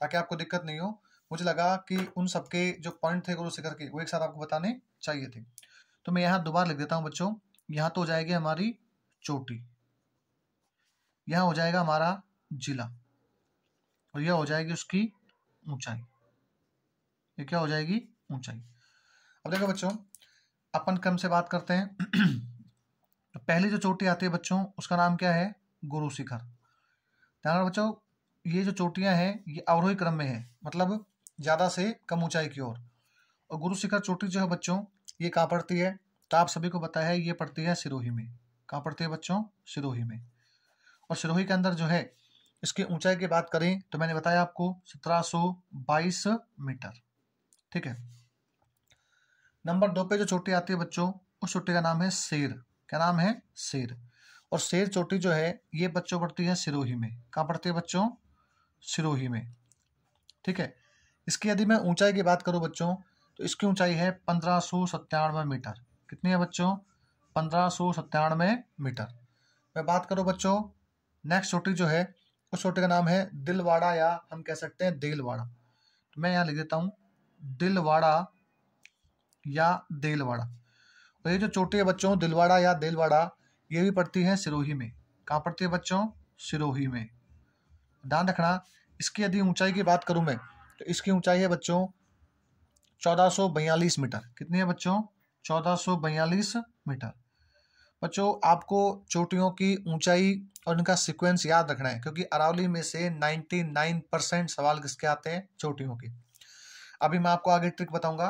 ताकि आपको दिक्कत नहीं हो मुझे लगा कि उन सबके जो पॉइंट थे गुरु शिखर के वो एक साथ आपको बताने चाहिए थे तो मैं यहाँ दोबारा लिख देता हूँ बच्चों यहाँ तो हो जाएगी हमारी चोटी यहाँ हो जाएगा हमारा जिला और यह हो जाएगी उसकी ऊंचाई ये क्या हो जाएगी ऊंचाई अब देखो बच्चों अपन क्रम से बात करते हैं पहली जो चोटी आती है बच्चों उसका नाम क्या है गुरु शिखर ध्यान बच्चों ये जो चोटियां हैं ये अवरोही क्रम में है मतलब ज़्यादा से कम ऊंचाई की ओर और, गुरु शिखर चोटी जो है बच्चों ये कहाँ पड़ती है तो आप सभी को बताया है ये पड़ती है सिरोही में कहाँ पड़ती है बच्चों सिरोही में और सिरोही के अंदर जो है इसकी ऊंचाई की बात करें तो मैंने बताया आपको सत्रह मीटर ठीक है नंबर दो पे जो चोटी आती है बच्चों उस चोटी का नाम है शेर क्या नाम है शेर और शेर चोटी जो है ये बच्चों पढ़ती है सिरोही में कहाँ पढ़ती है बच्चों सिरोही में ठीक है इसकी यदि मैं ऊंचाई की बात करूँ बच्चों तो इसकी ऊंचाई है पंद्रह सत्तानवे मीटर कितनी है बच्चों पंद्रह सत्तानवे मीटर मैं बात करो बच्चों नेक्स्ट चोटी जो है उस चोटी का नाम है दिलवाड़ा या हम कह सकते हैं देलवाड़ा तो मैं यहाँ लिख देता हूँ दिलवाड़ा या देलवाड़ा तो ये जो चोटी है बच्चों दिलवाड़ा या दिलवाड़ा ये भी पड़ती है सिरोही में कहाँ पड़ती है बच्चों सिरोही में ध्यान रखना इसकी यदि ऊंचाई की बात करूं मैं तो इसकी ऊंचाई है बच्चों चौदह मीटर कितनी है बच्चों चौदह मीटर बच्चों आपको चोटियों की ऊंचाई और इनका सीक्वेंस याद रखना है क्योंकि अरावली में से 99 परसेंट सवाल किसके आते हैं चोटियों के अभी मैं आपको आगे ट्रिक बताऊंगा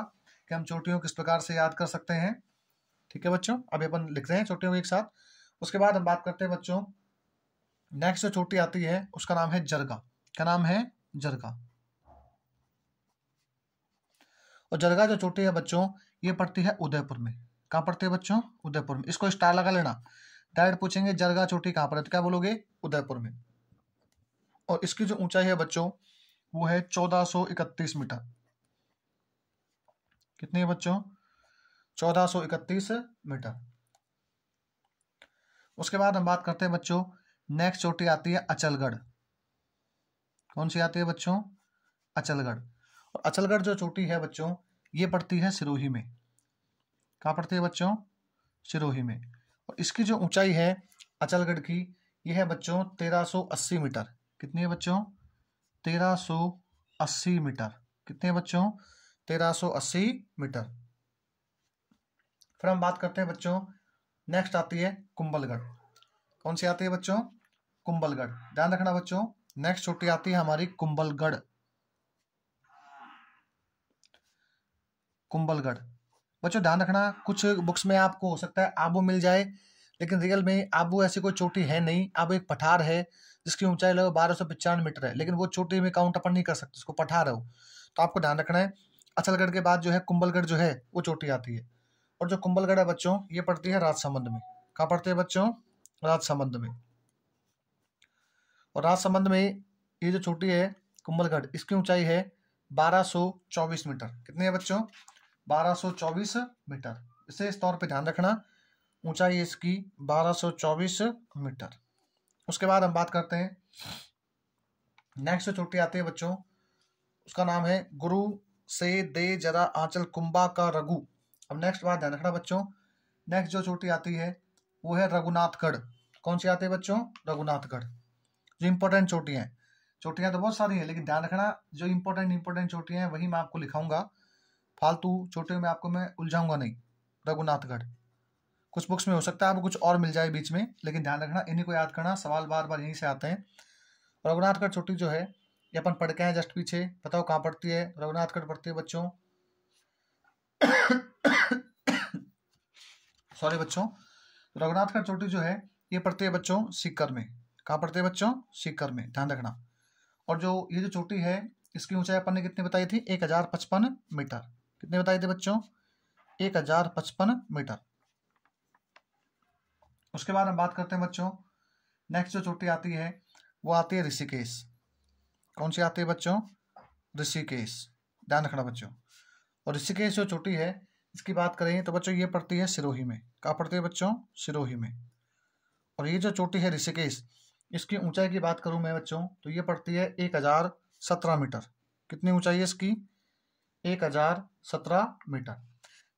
कि हम चोटियों किस प्रकार से याद कर सकते हैं ठीक है बच्चों अभी अपन रहे हैं छोटे हुए एक साथ उसके बाद हम बात करते हैं बच्चों नेक्स्ट जो छोटी आती है उसका नाम है जरगा क्या नाम है जरगा और जरगा जो छोटी है बच्चों ये पड़ती है उदयपुर में कहाँ पड़ती है बच्चों उदयपुर में इसको स्टार लगा लेना डायरेक्ट पूछेंगे जरगा चोटी कहाँ पर है तो क्या बोलोगे उदयपुर में और इसकी जो ऊंचाई है बच्चों वो है चौदह मीटर कितनी है बच्चों 1431 मीटर उसके बाद हम बात करते हैं बच्चों नेक्स्ट चोटी आती है अचलगढ़ कौन सी आती है बच्चों अचलगढ़ और अचलगढ़ जो चोटी है बच्चों ये पड़ती है सिरोही में कहा पड़ती है बच्चों सिरोही में और इसकी जो ऊंचाई है अचलगढ़ की यह है बच्चों 1380 मीटर कितनी है बच्चों 1380 मीटर कितने बच्चों 1380 मीटर फिर हम बात करते हैं बच्चों नेक्स्ट आती है कुंबलगढ़ कौन सी आती है बच्चों कुंबलगढ़ ध्यान रखना बच्चों नेक्स्ट छोटी आती है हमारी कुंबलगढ़ कुंबलगढ़ बच्चों ध्यान रखना कुछ बुक्स में आपको हो सकता है आबू मिल जाए लेकिन रियल में आबू ऐसी कोई चोटी है नहीं आबू एक पठार है जिसकी ऊंचाई लगभग बारह सौ पचानवे मीटर है लेकिन वो चोटी में काउंट अपन नहीं कर सकते उसको पठार है तो आपको ध्यान रखना है अचलगढ़ के बाद जो है कुंभलगढ़ जो है वो चोटी आती है और जो कुंभलगढ़ है बच्चों ये पढ़ती है राजसमंद में कहा पढ़ते हैं बच्चों राजसमंद में और राजसमंद में ये जो छोटी है कुंभलगढ़ इसकी ऊंचाई है 1224 मीटर कितने है बच्चों 1224 मीटर इसे इस तौर पे ध्यान रखना ऊंचाई इसकी 1224 मीटर उसके बाद हम बात करते हैं नेक्स्ट जो छोटी आती है बच्चों उसका नाम है गुरु से दे जरा आंचल कुंबा का रघु अब नेक्स्ट बात ध्यान रखना बच्चों नेक्स्ट जो चोटी आती है वो है रघुनाथगढ़ कौन सी आती है बच्चों रघुनाथगढ़ जो इम्पोर्टेंट चोटियाँ हैं चोटियाँ तो बहुत सारी हैं लेकिन ध्यान रखना जो इंपॉर्टेंट इम्पोर्टेंट चोटियाँ हैं वही मैं आपको लिखाऊंगा फालतू चोटियों में आपको मैं उलझाऊंगा नहीं रघुनाथगढ़ कुछ बुक्स में हो सकता है आपको कुछ और मिल जाए बीच में लेकिन ध्यान रखना इन्हीं को याद करना सवाल बार बार यहीं से आते हैं रघुनाथगढ़ चोटी जो है ये अपन पढ़ के हैं जस्ट पीछे बताओ कहाँ पढ़ती है रघुनाथगढ़ पढ़ती है बच्चों सॉरी बच्चों रघुनाथ का चोटी जो है ये पढ़ते है बच्चों सिक्कर में कहाँ पड़ते हैं बच्चों सिक्कर में ध्यान रखना और जो ये जो चोटी है इसकी ऊंचाई अपन ने कितनी बताई थी एक हजार पचपन मीटर कितने बताए थे बच्चों एक हजार पचपन मीटर उसके बाद हम बात करते हैं बच्चों नेक्स्ट जो चोटी आती है वो आती है ऋषिकेश कौन सी आती है बच्चों ऋषिकेश ध्यान रखना बच्चों और इसी के जो चोटी है इसकी बात करें तो बच्चों ये पढ़ती है सिरोही में कहाँ पड़ती है बच्चों सिरोही में और ये जो चोटी है ऋषिकेश इसकी ऊंचाई की बात करूं मैं बच्चों तो ये पड़ती है एक हज़ार सत्रह मीटर कितनी ऊंचाई है इसकी एक हज़ार सत्रह मीटर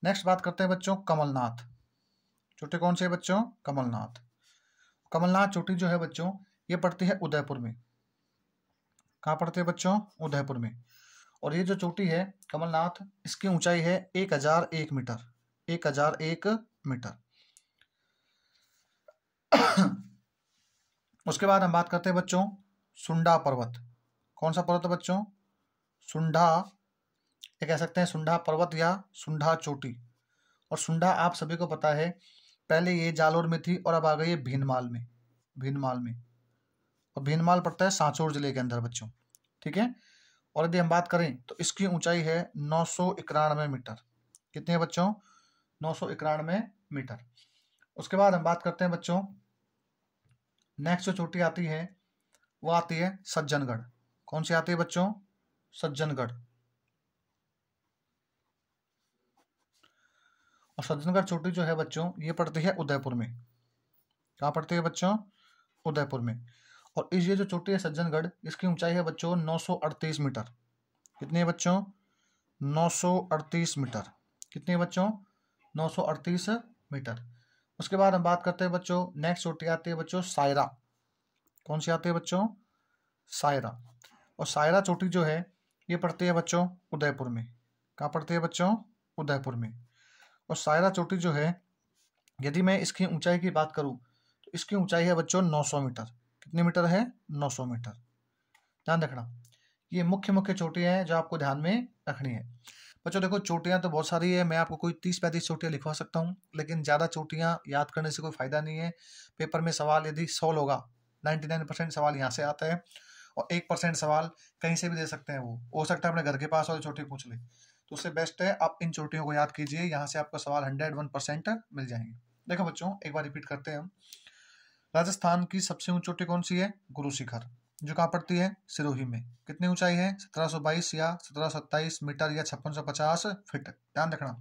नेक्स्ट बात करते हैं बच्चों कमलनाथ चोटी कौन से है बच्चों कमलनाथ कमलनाथ चोटी जो है बच्चों ये पड़ती है उदयपुर में कहाँ पड़ती है बच्चों उदयपुर में और ये जो चोटी है कमलनाथ इसकी ऊंचाई है एक हजार एक मीटर एक हजार एक मीटर उसके बाद हम बात करते हैं बच्चों सुंडा पर्वत कौन सा पर्वत है बच्चों सुंडा ये कह सकते हैं सुंडा पर्वत या सुंडा चोटी और सुंडा आप सभी को पता है पहले ये जालोर में थी और अब आ गई है भीनमाल में भीनमाल में और भीनमाल पड़ता है सांचौर जिले के अंदर बच्चों ठीक है और यदि हम बात करें तो इसकी ऊंचाई है नौ सौ इक्यानवे मीटर कितने बच्चों नौ सौ इक्यानवे मीटर उसके बाद हम बात करते हैं बच्चों नेक्स्ट जो चोटी आती है वो आती है सज्जनगढ़ कौन सी आती है बच्चों सज्जनगढ़ और सज्जनगढ़ चोटी जो है बच्चों ये पड़ती है उदयपुर में कहा पड़ती है बच्चों उदयपुर में और इस ये जो चोटी है सज्जनगढ़ इसकी ऊंचाई है बच्चों 938 मीटर कितने बच्चों 938 मीटर कितने बच्चों 938 मीटर उसके बाद हम बात करते हैं बच्चों नेक्स्ट चोटी आती है बच्चों सायरा कौन सी आती है बच्चों सायरा और सायरा चोटी जो है ये पड़ती है बच्चों उदयपुर में कहाँ पड़ती है बच्चों उदयपुर में और सायरा चोटी जो है यदि मैं इसकी ऊंचाई की बात करूँ तो इसकी ऊंचाई है बच्चों 900 मीटर कितने मीटर है 900 मीटर ध्यान रखना ये मुख्य मुख्य चोटियां हैं जो आपको ध्यान में रखनी है बच्चों देखो चोटियां तो बहुत सारी है मैं आपको कोई तीस पैंतीस चोटियां लिखवा सकता हूँ लेकिन ज़्यादा चोटियां याद करने से कोई फ़ायदा नहीं है पेपर में सवाल यदि सोल होगा नाइन्टी नाइन परसेंट सवाल यहाँ से आता है और एक परसेंट सवाल कहीं से भी दे सकते हैं वो हो सकता है अपने घर के पास और चोटी पूछ ले तो उससे बेस्ट है आप इन चोटियों को याद कीजिए यहाँ से आपको सवाल हंड्रेड वन परसेंट मिल जाएंगे देखो बच्चों एक बार रिपीट करते हैं हम राजस्थान की सबसे ऊंची चोटी कौन सी है गुरु शिखर जो कहाँ पड़ती है सिरोही में कितनी ऊंचाई है 1722 या 1727 मीटर या छप्पन फीट ध्यान रखना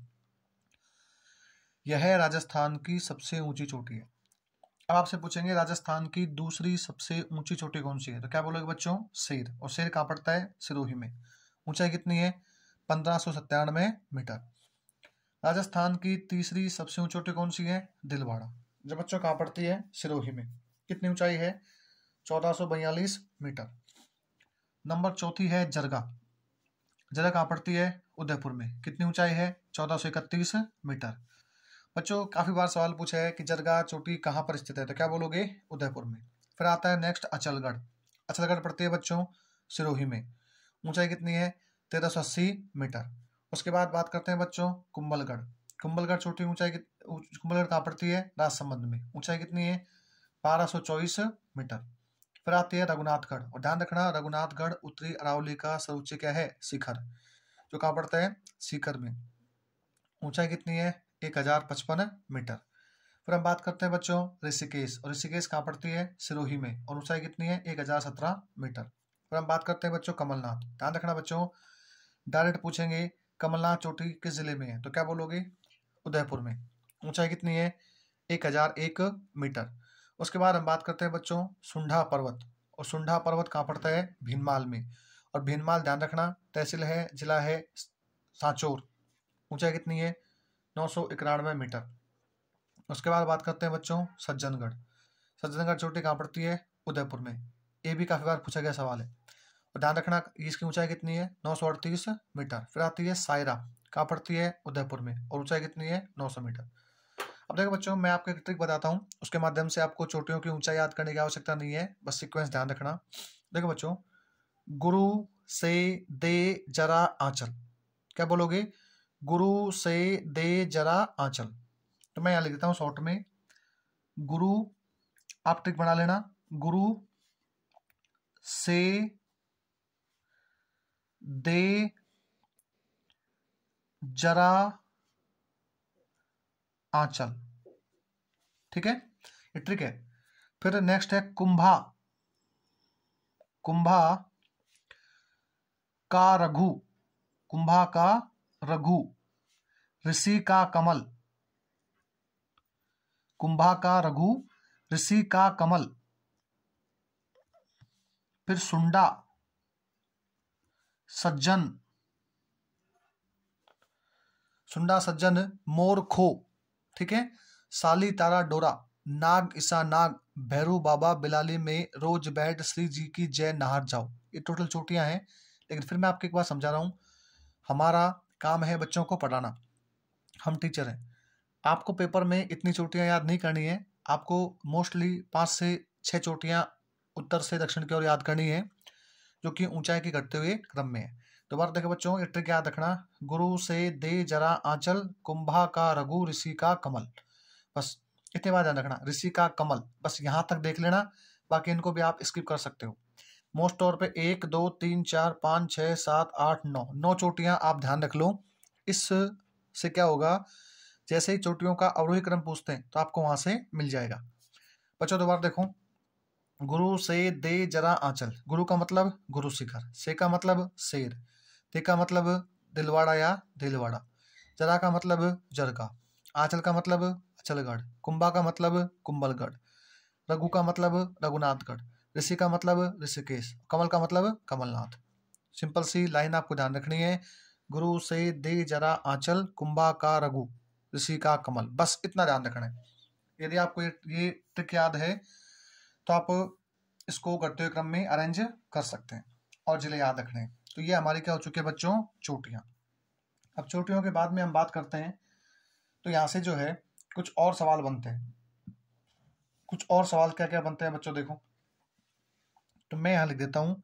यह राजस्थान की सबसे ऊंची चोटी है अब आपसे पूछेंगे राजस्थान की दूसरी सबसे ऊंची चोटी कौन सी है तो क्या बोलोगे बच्चों शेर और शेर कहाँ पड़ता है सिरोही में ऊंचाई कितनी है पंद्रह मीटर राजस्थान की तीसरी सबसे ऊंची चोटी कौन सी है दिलवाड़ा जो बच्चों कहाँ पड़ती है सिरोही में कितनी ऊंचाई है चौदह मीटर नंबर चौथी है जरगा जरगा कहाँ पड़ती है उदयपुर में कितनी ऊंचाई है चौदह मीटर बच्चों काफ़ी बार सवाल पूछा है कि जरगा चोटी कहाँ पर स्थित है तो क्या बोलोगे उदयपुर में फिर आता है नेक्स्ट अचलगढ़ अचलगढ़ पड़ती है बच्चों सिरोही में ऊंचाई कितनी है तेरह मीटर उसके बाद बात करते हैं बच्चों कुंबलगढ़ कुंभलगढ़ चोटी ऊंचाई कुंभलगढ़ कहाँ पड़ती है राजसमंद में ऊंचाई कितनी है बारह सौ चौबीस मीटर फिर आती है रघुनाथगढ़ और ध्यान रखना रघुनाथगढ़ उत्तरी अरावली का सर्वोच्च क्या है शिखर जो कहाँ पड़ता है शिखर में ऊंचाई कितनी है एक हजार पचपन मीटर फिर हम बात करते हैं बच्चों ऋषिकेश और ऋषिकेश कहाँ पड़ती है सिरोही में और ऊंचाई कितनी है एक हजार सत्रह मीटर फिर हम बात करते हैं बच्चों कमलनाथ ध्यान रखना बच्चों डायरेक्ट पूछेंगे कमलनाथ चोटी किस जिले में है तो क्या बोलोगे उदयपुर में ऊंचाई कितनी है एक हजार एक मीटर उसके बाद हम बात करते हैं बच्चों सुंडा पर्वत और सुंडा पर्वत कहाँ पड़ता है भीनमाल में और भीनमाल ध्यान रखना तहसील है जिला है सांचोर ऊंचाई कितनी है नौ सौ इक्यानवे मीटर उसके बाद बात करते हैं बच्चों सज्जनगढ़ सज्जनगढ़ चोटी कहाँ पड़ती है उदयपुर में ये भी काफ़ी बार पूछा गया सवाल है और ध्यान रखना इसकी ऊंचाई कितनी है नौ मीटर फिर आती है सायरा कहाँ पड़ती है उदयपुर में और ऊंचाई कितनी है 900 मीटर अब देखो बच्चों मैं आपको एक ट्रिक बताता हूँ उसके माध्यम से आपको चोटियों की ऊंचाई याद करने की आवश्यकता नहीं है बस सिक्वेंस ध्यान रखना देखो बच्चों गुरु से दे जरा आंचल क्या बोलोगे गुरु से दे जरा आंचल तो मैं यहाँ लिख देता हूँ शॉर्ट में गुरु आप ट्रिक बना लेना गुरु से दे जरा आंचल ठीक है ये ट्रिक है फिर नेक्स्ट है कुंभा कुंभा का रघु कुंभा का रघु ऋषि का कमल कुंभा का रघु ऋषि का कमल फिर सुंडा सज्जन सुंडा सज्जन मोर खो ठीक है साली तारा डोरा नाग ईसा नाग भैरू बाबा बिलाली में रोज बैठ श्री जी की जय नहार जाओ ये टोटल चोटियां हैं लेकिन फिर मैं आपको एक बार समझा रहा हूँ हमारा काम है बच्चों को पढ़ाना हम टीचर हैं आपको पेपर में इतनी चोटियां याद नहीं करनी है आपको मोस्टली पाँच से छः चोटियां उत्तर से दक्षिण की ओर याद करनी है जो कि ऊंचाई के घटते हुए क्रम में है दोबारा देखे बच्चों ये ट्रिक याद रखना गुरु से दे जरा आंचल कुंभा का रघु ऋषि का कमल बस इतने बार ध्यान रखना ऋषि का कमल बस यहाँ तक देख लेना बाकी इनको भी आप स्किप कर सकते हो मोस्ट तौर पे एक दो तीन चार पाँच छः सात आठ नौ नौ चोटियाँ आप ध्यान रख लो इस से क्या होगा जैसे ही चोटियों का अवरोही क्रम पूछते हैं तो आपको वहाँ से मिल जाएगा बच्चों दोबारा देखो गुरु से दे जरा आंचल गुरु का मतलब गुरु शिखर से का मतलब शेर ते का मतलब दिलवाड़ा या दिलवाड़ा जरा का मतलब जरका आंचल का मतलब अचलगढ़ कुंभा का मतलब कुंभलगढ़ रघु का मतलब रघुनाथगढ़ ऋषि का मतलब ऋषिकेश कमल का मतलब कमलनाथ सिंपल सी लाइन आपको ध्यान रखनी है गुरु से दे जरा आंचल कुंभा का रघु ऋषि का कमल बस इतना ध्यान रखना है यदि आपको ये ये ट्रिक याद है तो आप इसको गढ़ते क्रम में अरेंज कर सकते हैं और जिले याद रखने हैं तो ये हमारे क्या हो चुके बच्चों चोटियाँ अब चोटियों के बाद में हम बात करते हैं तो यहाँ से जो है कुछ और सवाल बनते हैं कुछ और सवाल क्या क्या बनते हैं बच्चों देखो तो मैं यहाँ लिख देता हूँ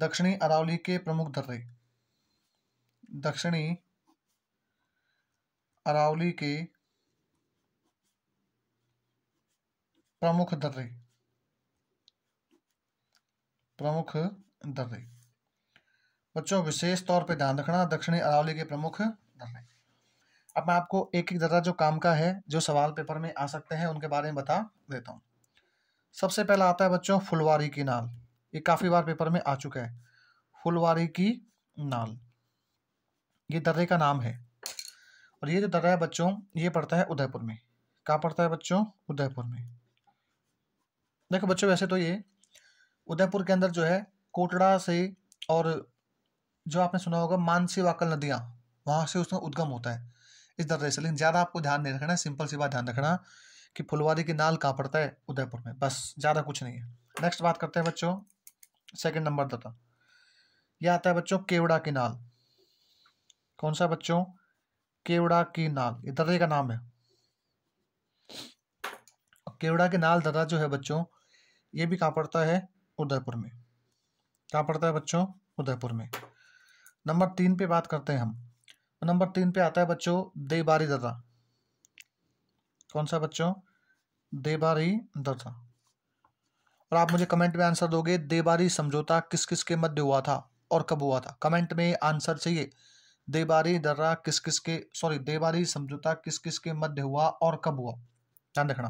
दक्षिणी अरावली के प्रमुख दर्रे दक्षिणी अरावली के प्रमुख दर्रे प्रमुख दर्रे बच्चों विशेष तौर पर ध्यान रखना दक्षिणी अरावली के प्रमुख धरने अब मैं आपको एक एक जरा जो काम का है जो सवाल पेपर में आ सकते हैं उनके बारे में बता देता हूँ सबसे पहला आता है बच्चों फुलवारी की नाल ये काफ़ी बार पेपर में आ चुका है फुलवारी की नाल ये दर्रे का नाम है और ये जो दर्रा है बच्चों ये पड़ता है उदयपुर में कहाँ पड़ता है बच्चों उदयपुर में देखो बच्चों वैसे तो ये उदयपुर के अंदर जो है कोटड़ा से और जो आपने सुना होगा मानसी वाकल नदियाँ वहाँ से उसका उद्गम होता है इस दर्जे से लेकिन ज़्यादा आपको ध्यान नहीं रखना है सिंपल सी बात ध्यान रखना कि फुलवारी की नाल कहाँ पड़ता है उदयपुर में बस ज़्यादा कुछ नहीं है नेक्स्ट बात करते हैं बच्चों सेकेंड नंबर दता यह आता है बच्चों केवड़ा की नाल कौन सा बच्चों केवड़ा की नाल ये दर्रे का नाम है केवड़ा की नाल दर्रा जो है बच्चों ये भी कहाँ पड़ता है उदयपुर में कहाँ पड़ता है बच्चों उदयपुर में नंबर तीन पे बात करते हैं हम तो नंबर तीन पे आता है बच्चों देबारी दर्रा कौन सा बच्चों देबारी दर्रा और आप मुझे कमेंट में आंसर दोगे देबारी समझौता किस किस के मध्य हुआ था और कब हुआ था कमेंट में आंसर चाहिए देबारी दर्रा किस किस के सॉरी देबारी समझौता किस किस के मध्य हुआ और कब हुआ ध्यान रखना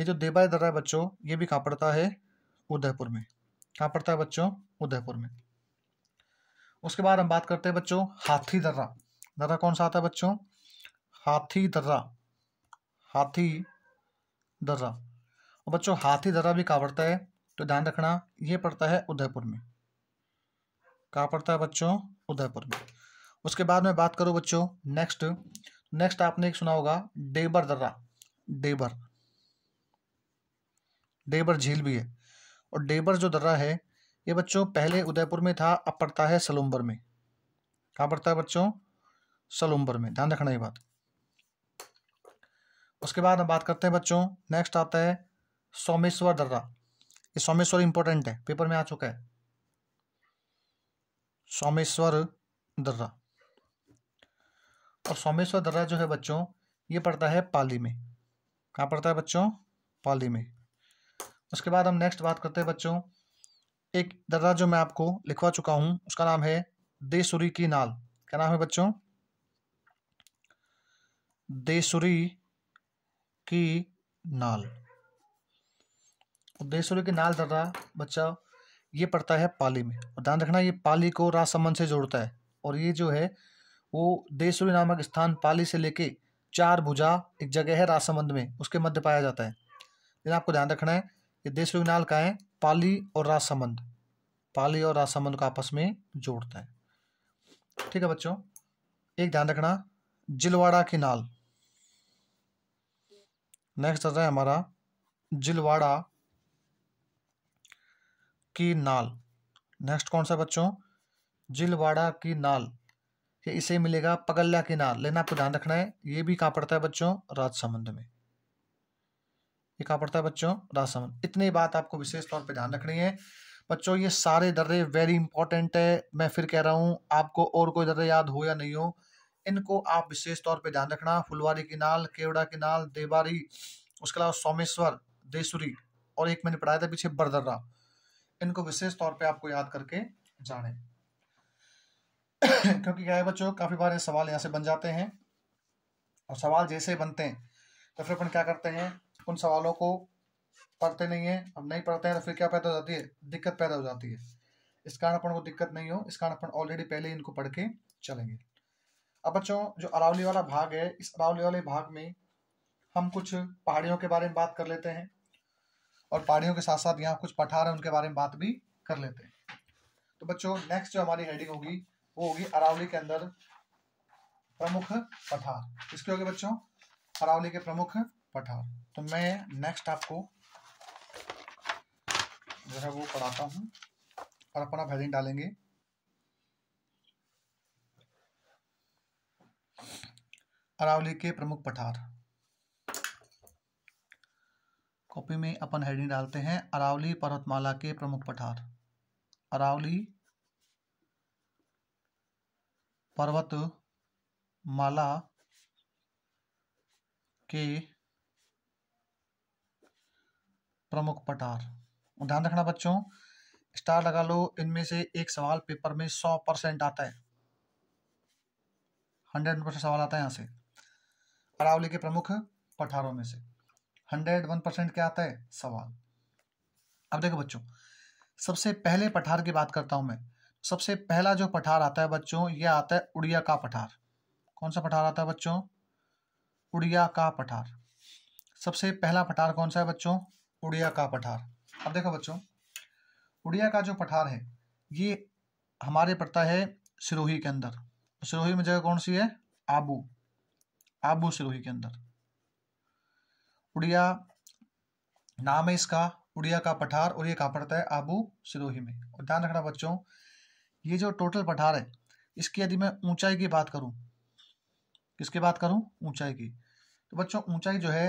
ये जो देबारी दर्रा है बच्चों ये भी कहाँ पड़ता है उदयपुर में कहाँ पड़ता है बच्चों उदयपुर में उसके बाद हम बात करते हैं बच्चों हाथी दर्रा दर्रा कौन सा आता है बच्चों हाथी दर्रा हाथी दर्रा और बच्चों हाथी दर्रा भी कहाँ पड़ता है तो ध्यान रखना ये पड़ता है उदयपुर में कहाँ पड़ता है बच्चों उदयपुर में उसके बाद में बात करूँ बच्चों नेक्स्ट नेक्स्ट आपने एक सुना होगा डेबर दर्रा डेबर डेबर झील भी है और डेबर जो दर्रा है ये बच्चों पहले उदयपुर में था अब पड़ता है सलूम्बर में कहाँ पड़ता है बच्चों सलूम्बर में ध्यान रखना ये बात उसके बाद हम बात करते हैं बच्चों नेक्स्ट आता है सोमेश्वर दर्रा ये सोमेश्वर इंपॉर्टेंट है पेपर में आ चुका है सोमेश्वर दर्रा और सोमेश्वर दर्रा जो है बच्चों ये पड़ता है पाली में कहाँ पड़ता है बच्चों पाली में उसके बाद हम नेक्स्ट बात करते हैं बच्चों एक दर्रा जो मैं आपको लिखवा चुका हूं उसका नाम है देसुरी की नाल क्या नाम है बच्चों देसुरी की नाल देसुरी की नाल दर्रा बच्चा ये पड़ता है पाली में और ध्यान रखना ये पाली को राजसमंद से जोड़ता है और ये जो है वो देसुरी नामक स्थान पाली से लेके चार भुजा एक जगह है राजसमंद में उसके मध्य पाया जाता है लेकिन आपको ध्यान रखना है कि देश विज्ञान का है पाली और राजसमंद पाली और राजसमंद को आपस में जोड़ता है ठीक है बच्चों एक ध्यान रखना जिलवाड़ा की नाल नेक्स्ट आता है हमारा जिलवाड़ा की नाल नेक्स्ट कौन सा बच्चों जिलवाड़ा की नाल ये इसे मिलेगा पगल्ला की नाल लेना आपको ध्यान रखना है ये भी कहाँ पड़ता है बच्चों राजसमंद में ये कहाँ पड़ता है बच्चों राजसमंद इतनी बात आपको विशेष तौर पर ध्यान रखनी है बच्चों ये सारे दर्रे वेरी इंपॉर्टेंट है मैं फिर कह रहा हूँ आपको और कोई दर्रे याद हो या नहीं हो इनको आप विशेष तौर पे ध्यान रखना फुलवारी की नाल केवड़ा की नाल देवारी उसके अलावा सोमेश्वर देसुरी और एक मैंने पढ़ाया था पीछे बरदर्रा इनको विशेष तौर पे आपको याद करके जाने क्योंकि क्या है बच्चों काफ़ी बार सवाल यहाँ से बन जाते हैं और सवाल जैसे बनते हैं तो फिर अपन क्या करते हैं उन सवालों को पढ़ते नहीं है हम नहीं पढ़ते हैं तो फिर क्या पैदा हो जाती है दिक्कत पैदा हो जाती है इस कारण अपन को दिक्कत नहीं हो इस कारण अपन ऑलरेडी पहले इनको पढ़ के चलेंगे अब बच्चों जो अरावली वाला भाग है इस अरावली वाले भाग में हम कुछ पहाड़ियों के बारे में बात कर लेते हैं और पहाड़ियों के साथ साथ यहाँ कुछ पठार हैं उनके बारे में बात भी कर लेते हैं तो बच्चों नेक्स्ट जो हमारी हेडिंग होगी वो होगी अरावली के अंदर प्रमुख पठार इसके गए बच्चों अरावली के प्रमुख पठार तो मैं नेक्स्ट आपको जो है वो पढ़ाता हूँ और अपना भजन डालेंगे अरावली के प्रमुख पठार कॉपी में अपन हेडिंग डालते हैं अरावली पर्वतमाला के प्रमुख पठार अरावली पर्वतमाला के प्रमुख पटार ध्यान रखना बच्चों स्टार लगा लो इनमें से एक सवाल पेपर में सौ परसेंट आता है हंड्रेड परसेंट सवाल आता है यहाँ से अरावली के प्रमुख पठारों में से हंड्रेड वन परसेंट क्या आता है सवाल अब देखो बच्चों सबसे पहले पठार की बात करता हूं मैं सबसे पहला जो पठार आता है बच्चों यह आता है उड़िया का पठार कौन सा पठार आता है बच्चों उड़िया का पठार सबसे पहला पठार कौन सा है बच्चों उड़िया का पठार अब देखो बच्चों उड़िया का जो पठार है ये हमारे पड़ता है सिरोही के अंदर तो सिरोही में जगह कौन सी है आबू आबू सिरोही के अंदर उड़िया नाम है इसका उड़िया का पठार और ये कहा पड़ता है आबू सिरोही में और ध्यान रखना बच्चों ये जो टोटल पठार है इसकी यदि मैं ऊंचाई की बात करूं किसकी बात करूं ऊंचाई की तो बच्चों ऊंचाई जो है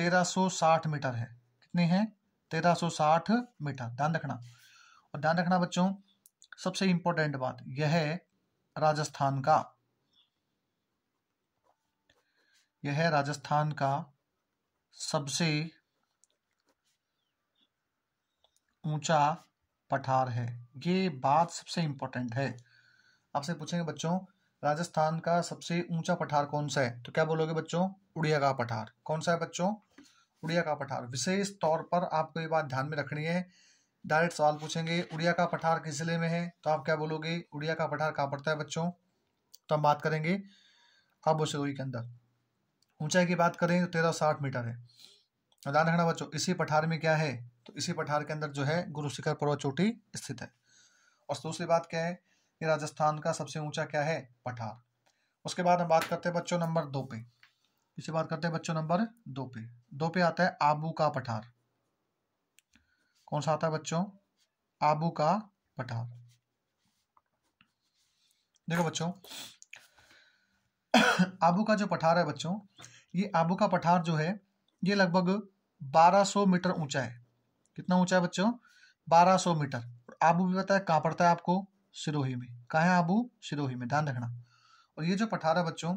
1360 मीटर है कितने हैं साठ मीटर ध्यान रखना और ध्यान रखना बच्चों सबसे इंपॉर्टेंट बात यह है राजस्थान का यह है राजस्थान का सबसे ऊंचा पठार है ये बात सबसे इंपॉर्टेंट है आपसे पूछेंगे बच्चों राजस्थान का सबसे ऊंचा पठार कौन सा है तो क्या बोलोगे बच्चों उड़िया का पठार कौन सा है बच्चों उड़िया का पठार विशेष तौर पर आपको ये बात ध्यान में रखनी है डायरेक्ट सवाल पूछेंगे उड़िया का पठार किस जिले में है तो आप क्या बोलोगे उड़िया का पठार कहाँ पड़ता है बच्चों तो हम बात करेंगे अब सिरोही के अंदर ऊंचाई की बात करें तो तेरह साठ मीटर है ध्यान रखना बच्चों इसी पठार में क्या है तो इसी पठार के अंदर जो है गुरु शिखर पर्वत चोटी स्थित है और दूसरी बात क्या है कि राजस्थान का सबसे ऊंचा क्या है पठार उसके बाद हम बात करते हैं बच्चों नंबर दो पे इसे बात करते हैं बच्चों नंबर दो पे दो पे आता है आबू का पठार कौन सा आता है बच्चों आबू का पठार देखो बच्चों आबू का जो पठार है बच्चों ये आबू का पठार जो है ये लगभग 1200 मीटर ऊंचा है कितना ऊंचा है बच्चों 1200 मीटर आबू भी पता है कहां पड़ता है आपको सिरोही में कहा है आबू सिरोही में ध्यान रखना और ये जो पठार है बच्चों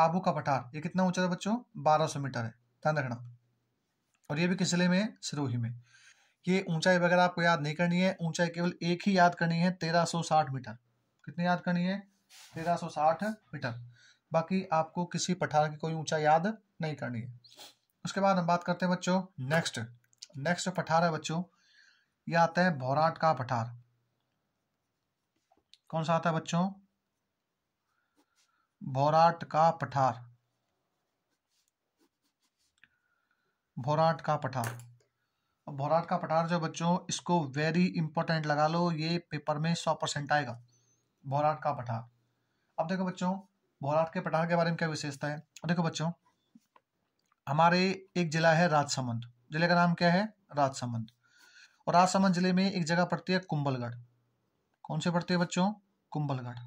आबू का पठार ये कितना ऊंचा था बच्चों 1200 मीटर है ध्यान रखना और ये भी किस जिले में सिरोही में ये ऊंचाई वगैरह आपको याद नहीं करनी है ऊंचाई केवल एक ही याद करनी है 1360 मीटर कितनी याद करनी है 1360 मीटर बाकी आपको किसी पठार की कोई ऊंचाई याद नहीं करनी है उसके बाद हम बात करते हैं बच्चों नेक्स्ट नेक्स्ट पठार है बच्चों ये आता है भौराट का पठार कौन सा आता है बच्चों भोराट का पठार भोराट का पठार भोराट का पठार जो बच्चों इसको वेरी इंपॉर्टेंट लगा लो ये पेपर में सौ परसेंट आएगा भोराट का पठार अब देखो बच्चों भोराट के पठार के बारे में क्या विशेषता है अब देखो बच्चों हमारे एक जिला है राजसमंद जिले का नाम क्या है राजसमंद और राजसमंद जिले में एक जगह पड़ती है कुंभलगढ़ कौन से पड़ती है बच्चों कुंभलगढ़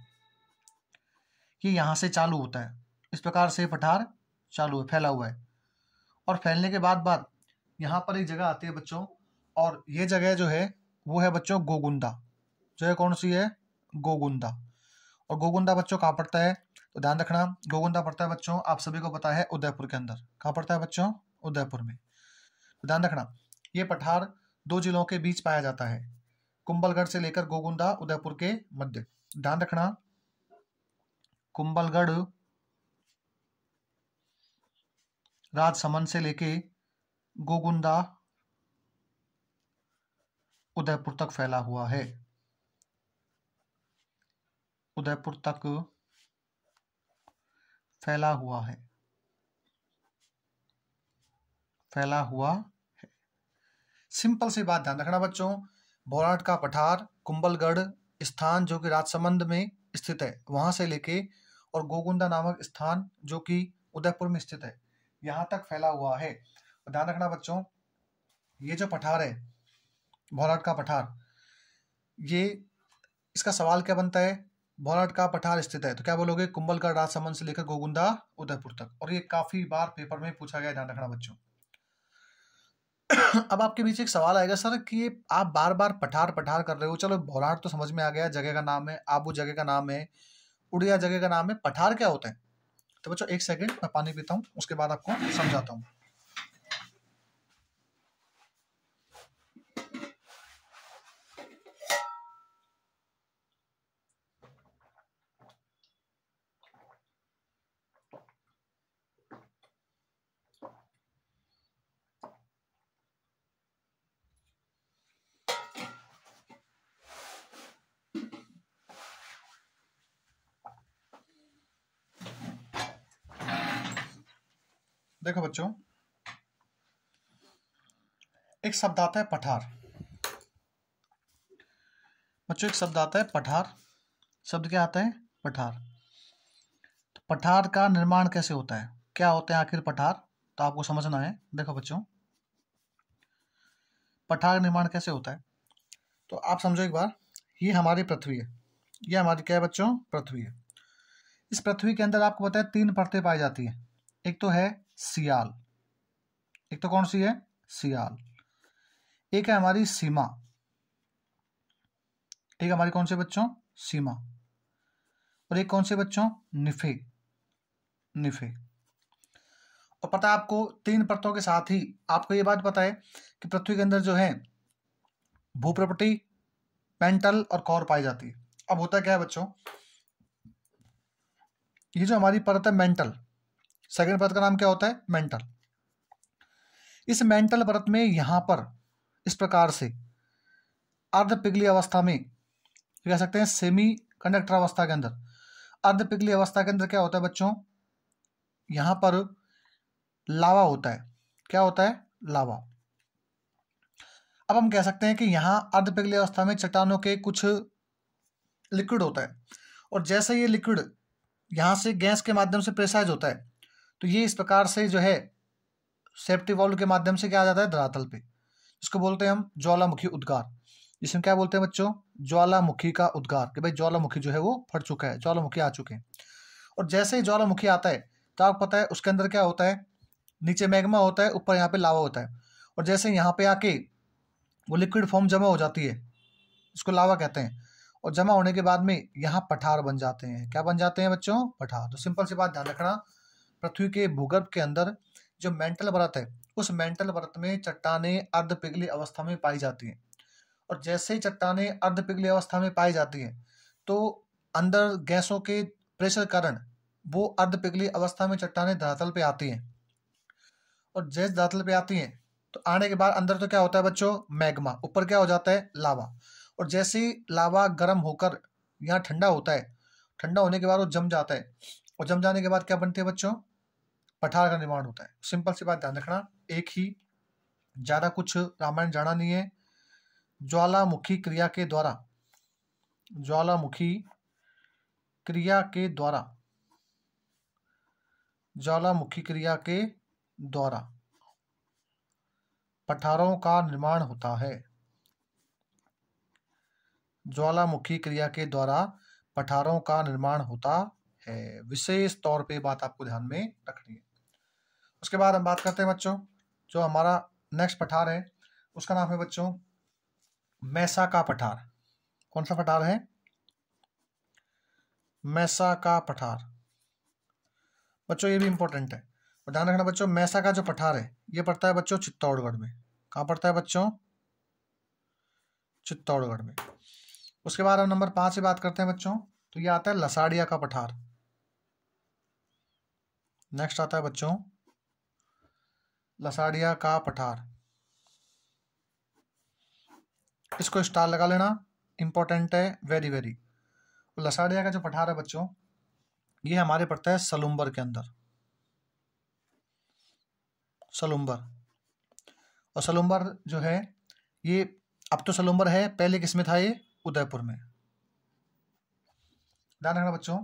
ये यहाँ से चालू होता है इस प्रकार से पठार चालू है फैला हुआ है और फैलने के बाद बाद यहाँ पर एक जगह आती है बच्चों और ये जगह जो है वो है बच्चों गोगुंदा जो है कौन सी है गोगुंदा और गोगुंदा बच्चों कहाँ पड़ता है तो ध्यान रखना गोगुंदा पड़ता है बच्चों आप सभी को पता है उदयपुर के अंदर कहाँ पड़ता है बच्चों उदयपुर में तो ध्यान रखना ये पठार दो जिलों के बीच पाया जाता है कुंभलगढ़ से लेकर गोगुंदा उदयपुर के मध्य ध्यान रखना कुंबलगढ़ राजसमंद से लेके गोगुंदा उदयपुर तक फैला हुआ है उदयपुर तक फैला हुआ है फैला हुआ है सिंपल सी बात ध्यान रखना बच्चों बोराट का पठार कुंबलगढ़ स्थान जो कि राजसमंद में स्थित है वहां से लेके और गोगुंदा नामक स्थान जो कि उदयपुर में स्थित है यहाँ तक फैला हुआ है ध्यान रखना बच्चों ये जो पठार है भौराट का पठार ये इसका सवाल क्या बनता है भौराट का पठार स्थित है तो क्या बोलोगे कुंभलगढ़ राजसमंद से लेकर गोगुंदा उदयपुर तक और ये काफी बार पेपर में पूछा गया ध्यान रखना बच्चों अब आपके बीच एक सवाल आएगा सर कि आप बार बार पठार पठार कर रहे हो चलो भौराट तो समझ में आ गया जगह का नाम है आबू जगह का नाम है उड़िया जगह का नाम है पठार क्या होते हैं तो बच्चों एक सेकंड मैं पानी पीता हूँ उसके बाद आपको समझाता हूँ देखो बच्चों एक शब्द आता है पठार बच्चों एक शब्द आता है पठार शब्द क्या आता है पठार तो पठार का निर्माण कैसे होता है क्या होते हैं आखिर पठार तो आपको समझना है देखो बच्चों पठार निर्माण कैसे होता है तो आप समझो एक बार ये हमारी पृथ्वी है ये हमारी क्या है बच्चों पृथ्वी है इस पृथ्वी के अंदर आपको पता है तीन परतें पाई जाती हैं एक तो है सियाल एक तो कौन सी है सियाल एक है हमारी सीमा एक हमारी कौन से बच्चों सीमा और एक कौन से बच्चों निफे निफे और पता आपको तीन परतों के साथ ही आपको ये बात पता है कि पृथ्वी के अंदर जो है भू प्रॉपर्टी पेंटल और कौर पाई जाती है अब होता क्या है बच्चों ये जो हमारी परत है मेंटल सेकंड परत का नाम क्या होता है मेंटल इस मेंटल व्रत में यहां पर इस प्रकार से अर्ध पिघली अवस्था में कह सकते हैं सेमी कंडक्टर अवस्था के अंदर अर्ध पिघली अवस्था के अंदर क्या होता है बच्चों यहां पर लावा होता है क्या होता है लावा अब हम कह सकते हैं कि यहां अर्ध पिघली अवस्था में चट्टानों के कुछ लिक्विड होता है और जैसे ये लिक्विड यहां से गैस के माध्यम से प्रेसाइज होता है तो ये इस प्रकार से जो है सेफ्टी वॉल्व के माध्यम से क्या आ जाता है धरातल पे इसको बोलते हैं हम ज्वालामुखी उद्गार जिसमें क्या बोलते हैं बच्चों ज्वालामुखी का उद्गार कि भाई ज्वालामुखी जो है वो फट चुका है ज्वालामुखी आ चुके हैं और जैसे ही ज्वालामुखी आता है तो आपको पता है उसके अंदर क्या होता है नीचे मैग्मा होता है ऊपर यहाँ पे लावा होता है और जैसे यहाँ पे आके वो लिक्विड फॉर्म जमा हो जाती है इसको लावा कहते हैं और जमा होने के बाद में यहाँ पठार बन जाते हैं क्या बन जाते हैं बच्चों पठार तो सिंपल सी बात ध्यान रखना पृथ्वी के भूगर्भ के अंदर जो मेंटल व्रत है उस मेंटल व्रत में चट्टाने अर्ध पिघली अवस्था में पाई जाती हैं और जैसे ही चट्टाने अर्ध पिघली अवस्था में पाई जाती हैं तो अंदर गैसों के प्रेशर कारण वो अर्ध पिघली अवस्था में चट्टाने धरातल पे आती हैं और जैसे धरातल पे आती हैं तो आने के बाद अंदर तो क्या होता है बच्चों मैग्मा ऊपर क्या हो जाता है लावा और जैसे ही लावा गर्म होकर यहाँ ठंडा होता है ठंडा होने के बाद वो जम जाता है और जम जाने के बाद क्या बनते हैं बच्चों पठार का निर्माण होता है सिंपल सी बात ध्यान रखना एक ही ज़्यादा कुछ रामायण जाना नहीं है ज्वालामुखी क्रिया के द्वारा ज्वालामुखी क्रिया के द्वारा ज्वालामुखी क्रिया के द्वारा पठारों का निर्माण होता है ज्वालामुखी क्रिया के द्वारा पठारों का निर्माण होता है विशेष तौर पे बात आपको ध्यान में रखनी है उसके बाद हम बात करते हैं बच्चों जो हमारा नेक्स्ट पठार है उसका नाम है बच्चों मैसा का पठार कौन सा पठार है मैसा का पठार बच्चों ये भी इंपॉर्टेंट है ध्यान रखना बच्चों मैसा का जो पठार है ये पड़ता है बच्चों चित्तौड़गढ़ में कहाँ पड़ता है बच्चों चित्तौड़गढ़ में उसके बाद हम नंबर पांच से बात करते हैं बच्चों तो ये आता है लसाड़िया का पठार नेक्स्ट आता है बच्चों लसाड़िया का पठार इसको स्टार लगा लेना इंपॉर्टेंट है वेरी वेरी तो लसाड़िया का जो पठार है बच्चों ये हमारे पड़ता है सलुम्बर के अंदर सलुम्बर और सलुम्बर जो है ये अब तो सलुम्बर है पहले किस में था ये उदयपुर में ध्यान रखना बच्चों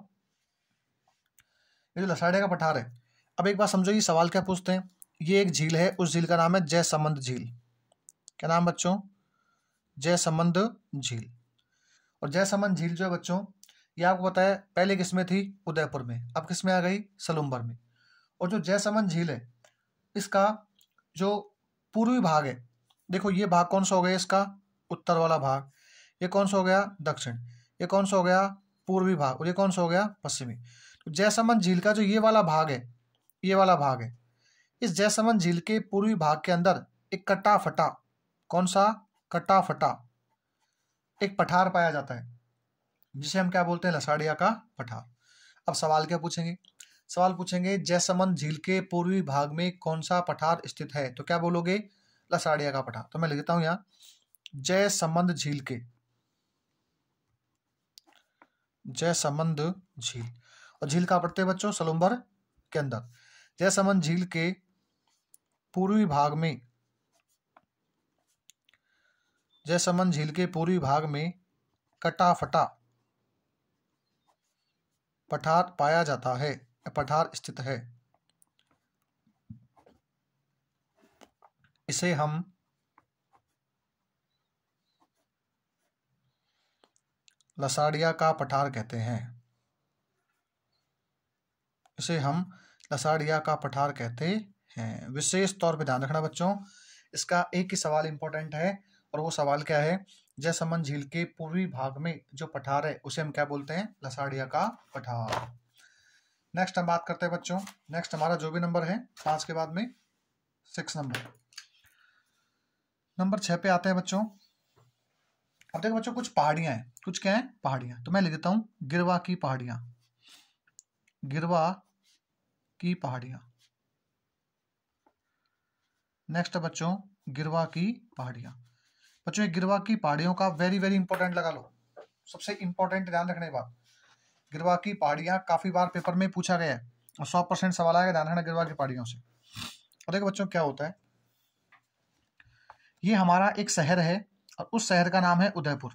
ये जो लसाड़िया का पठार है अब एक बार समझो ये सवाल क्या पूछते हैं ये एक झील है उस झील का नाम है जय संबंध झील क्या नाम बच्चों जय संबंध झील और जय संबंध झील जो है बच्चों ये आपको पता है पहले किस में थी उदयपुर में अब किस में आ गई सलुम्बर में और जो जय संबंध झील है इसका जो पूर्वी भाग है देखो ये भाग कौन सा हो गया इसका उत्तर वाला भाग ये कौन सा हो गया दक्षिण ये कौन सा हो गया पूर्वी भाग और ये कौन सा हो गया पश्चिमी तो जय जयसमन झील का जो ये वाला भाग है ये वाला भाग है इस जैसमन झील के पूर्वी भाग के अंदर एक कटा फटा कौन सा कटा फटा एक पठार पाया जाता है जिसे हम क्या बोलते हैं लसाड़िया का पठार अब सवाल क्या पूछेंगे सवाल पूछेंगे जैसमन झील के पूर्वी भाग में कौन सा पठार स्थित है तो क्या बोलोगे लसाड़िया का पठार तो मैं लिखता हूं यहां जय संबंध झील के जय संबंध झील और झील का पढ़ते बच्चों सलोम्बर के अंदर जय संबंध झील के पूर्वी भाग में जयसमन झील के पूर्वी भाग में कटाफटा पठार पाया जाता है पठार स्थित है इसे हम लसाड़िया का पठार कहते हैं इसे हम लसाड़िया का पठार कहते हैं विशेष तौर पर ध्यान रखना बच्चों इसका एक ही सवाल इंपॉर्टेंट है और वो सवाल क्या है जयसमन झील के पूर्वी भाग में जो पठार है उसे हम क्या बोलते हैं लसाड़िया का पठार नेक्स्ट हम बात करते हैं बच्चों नेक्स्ट हमारा जो भी नंबर है पांच के बाद में सिक्स नंबर नंबर छह पे आते हैं बच्चों अब देखो बच्चों कुछ पहाड़ियां हैं कुछ क्या है पहाड़ियां तो मैं लिख देता हूं गिरवा की पहाड़ियां गिरवा की पहाड़ियां नेक्स्ट है बच्चों गिरवा की पहाड़ियाँ बच्चों गिरवा की पहाड़ियों का वेरी वेरी इंपॉर्टेंट लगा लो सबसे इंपॉर्टेंट ध्यान रखने की बात गिरवा की पहाड़ियाँ काफ़ी बार पेपर में पूछा गया है और सौ परसेंट सवाल आएगा ध्यान रखना गिरवा की पहाड़ियों से और देखो बच्चों क्या होता है ये हमारा एक शहर है और उस शहर का नाम है उदयपुर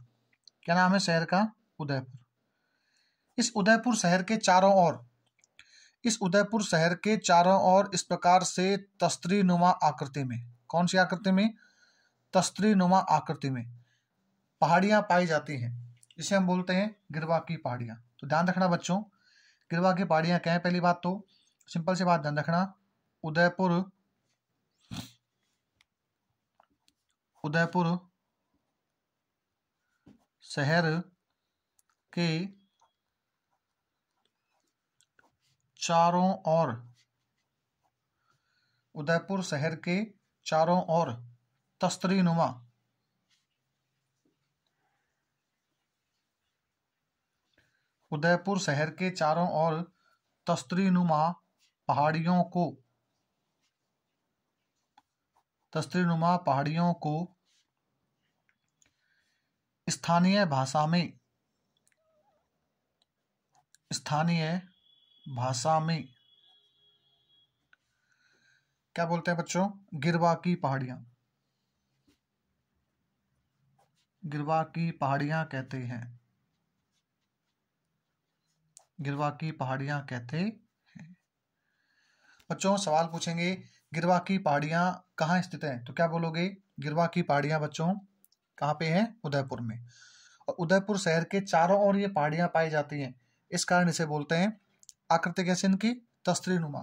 क्या नाम है शहर का उदयपुर इस उदयपुर शहर के चारों ओर इस उदयपुर शहर के चारों ओर इस प्रकार से तस्त्री नुमा आकृति में कौन सी आकृति में तस्त्री नुमा आकृति में पहाड़ियां पाई जाती हैं जिसे हम बोलते हैं गिरवा की पहाड़ियां तो ध्यान रखना बच्चों गिरवा की पहाड़ियां क्या है पहली बात तो सिंपल सी बात ध्यान रखना उदयपुर उदयपुर शहर के चारों ओर उदयपुर शहर के चारों ओर तस्तरीनुमा उदयपुर शहर के चारों ओर तस्त्रीनुमा पहाड़ियों को तस्त्रीनुमा पहाड़ियों को स्थानीय भाषा में स्थानीय भाषा में क्या बोलते हैं बच्चों गिरवा की पहाड़ियां गिरवा की पहाड़ियां कहते हैं गिरवा की पहाड़ियां कहते हैं बच्चों सवाल पूछेंगे गिरवा की पहाड़ियां कहाँ स्थित है तो क्या बोलोगे गिरवा की पहाड़ियां बच्चों कहाँ पे है उदयपुर में और उदयपुर शहर के चारों ओर ये पहाड़ियां पाई जाती हैं इस कारण इसे बोलते हैं आकृति कैसे इनकी नुमा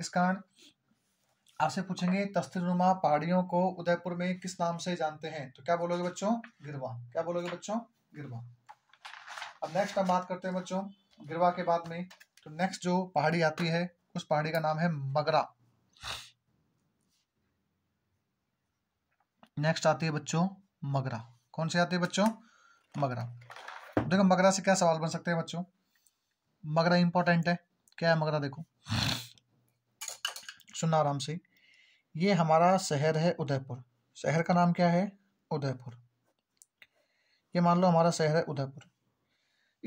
इस कारण आपसे पूछेंगे नुमा पहाड़ियों को उदयपुर में किस नाम से जानते हैं तो क्या बोलोगे बच्चों गिरवा क्या बोलोगे बच्चों गिरवा अब नेक्स्ट हम बात करते हैं बच्चों गिरवा के बाद में तो नेक्स्ट जो पहाड़ी आती है उस पहाड़ी का नाम है मगरा नेक्स्ट आती है बच्चों मगरा कौन सी आती है बच्चों मगरा देखो मगरा से क्या सवाल बन सकते हैं बच्चों मगरा इंपॉर्टेंट है क्या है मगरा देखो सुनना आराम से ये हमारा शहर है उदयपुर शहर का नाम क्या है उदयपुर ये मान लो हमारा शहर है उदयपुर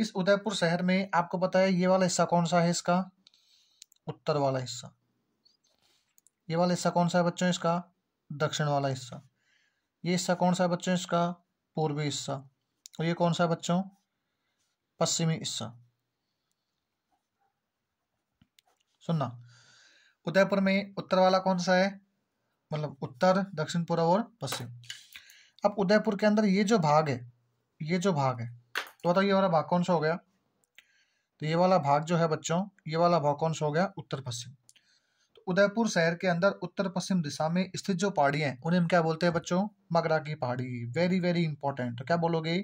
इस उदयपुर शहर में आपको पता है ये वाला हिस्सा कौन सा है इसका उत्तर वाला हिस्सा ये वाला हिस्सा कौन सा है बच्चों इसका दक्षिण वाला हिस्सा ये हिस्सा कौन सा है बच्चों इसका पूर्वी हिस्सा और ये कौन सा है बच्चों पश्चिमी हिस्सा सुनना उदयपुर में उत्तर वाला कौन सा है मतलब उत्तर दक्षिण पूर्व और पश्चिम अब उदयपुर के अंदर ये जो भाग है ये जो भाग है तो बताओ ये वाला भाग कौन सा हो गया तो ये वाला भाग जो है बच्चों ये वाला भाग कौन सा हो गया उत्तर पश्चिम तो उदयपुर शहर के अंदर उत्तर पश्चिम दिशा में स्थित जो पहाड़ी हैं उन्हें हम क्या बोलते हैं बच्चों मगरा की पहाड़ी वेरी वेरी इंपॉर्टेंट तो क्या बोलोगे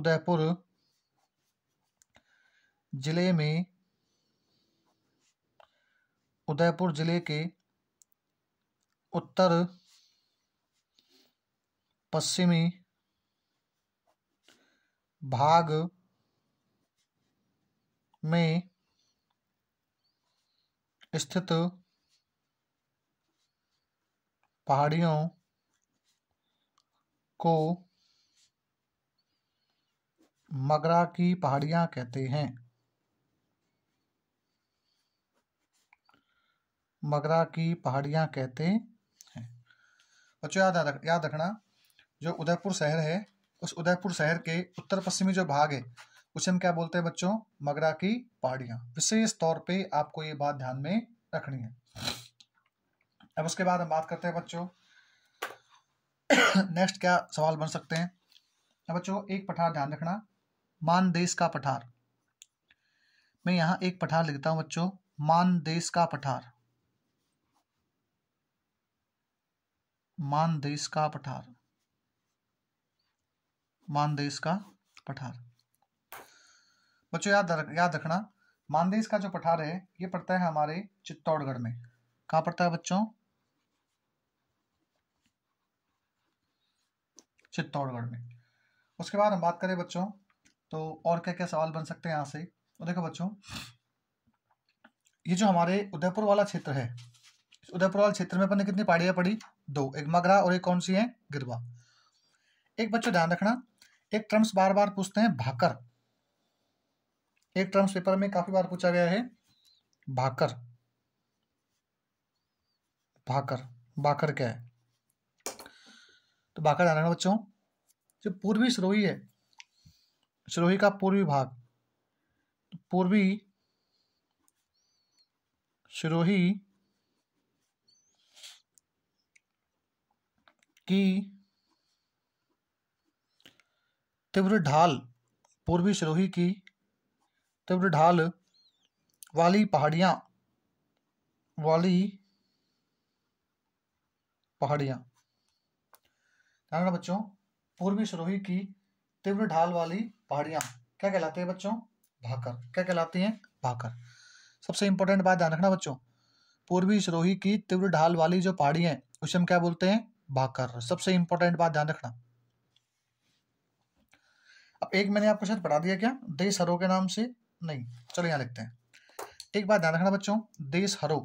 उदयपुर जिले में उदयपुर ज़िले के उत्तर पश्चिमी भाग में स्थित पहाड़ियों को मगरा की पहाड़ियां कहते हैं मगरा की पहाड़ियां कहते हैं बच्चों याद रख याद रखना जो उदयपुर शहर है उस उदयपुर शहर के उत्तर पश्चिमी जो भाग है उसे हम क्या बोलते हैं बच्चों मगरा की पहाड़ियां विशेष तौर पे आपको ये बात ध्यान में रखनी है अब उसके बाद हम बात करते हैं बच्चों नेक्स्ट क्या सवाल बन सकते हैं अब बच्चों एक पठार ध्यान रखना मानदेश का पठार मैं यहाँ एक पठार लिखता हूँ बच्चों मानदेश का पठार मानदेश का पठार मानदेश का पठार बच्चों याद याद रखना मानदेश का जो पठार है ये पड़ता है हमारे चित्तौड़गढ़ में कहा पड़ता है बच्चों चित्तौड़गढ़ में उसके बाद हम बात करें बच्चों तो और क्या क्या सवाल बन सकते हैं यहां से तो देखो बच्चों ये जो हमारे उदयपुर वाला क्षेत्र है उदयपुर वाले क्षेत्र में अपन ने कितनी पहाड़ियाँ पड़ी दो एक मगरा और एक कौन सी है गिरवा एक बच्चों ध्यान रखना एक ट्रम्स बार बार पूछते हैं भाकर एक ट्रम्स पेपर में काफी बार पूछा गया है भाकर भाकर भाकर क्या है तो भाकर ध्यान रखना बच्चों जो पूर्वी सिरोही है सिरोही का पूर्वी भाग तो पूर्वी सिरोही कि तीव्र ढाल पूर्वी सिरोही की तीव्र ढाल वाली पहाड़ियां वाली पहाड़ियां ध्यान रखना बच्चों पूर्वी सिरोही की तीव्र ढाल वाली पहाड़ियां क्या कहलाती है बच्चों भाकर क्या कहलाती हैं भाकर सबसे इंपॉर्टेंट बात ध्यान रखना बच्चों पूर्वी सिरोही की तीव्र ढाल वाली जो पहाड़ी है उसे हम क्या बोलते हैं भाग कर सबसे इंपॉर्टेंट बात ध्यान रखना अब एक मैंने आपको शायद पढ़ा दिया क्या देश हरो के नाम से नहीं चलो यहां लिखते हैं एक बात ध्यान रखना बच्चों देश हरो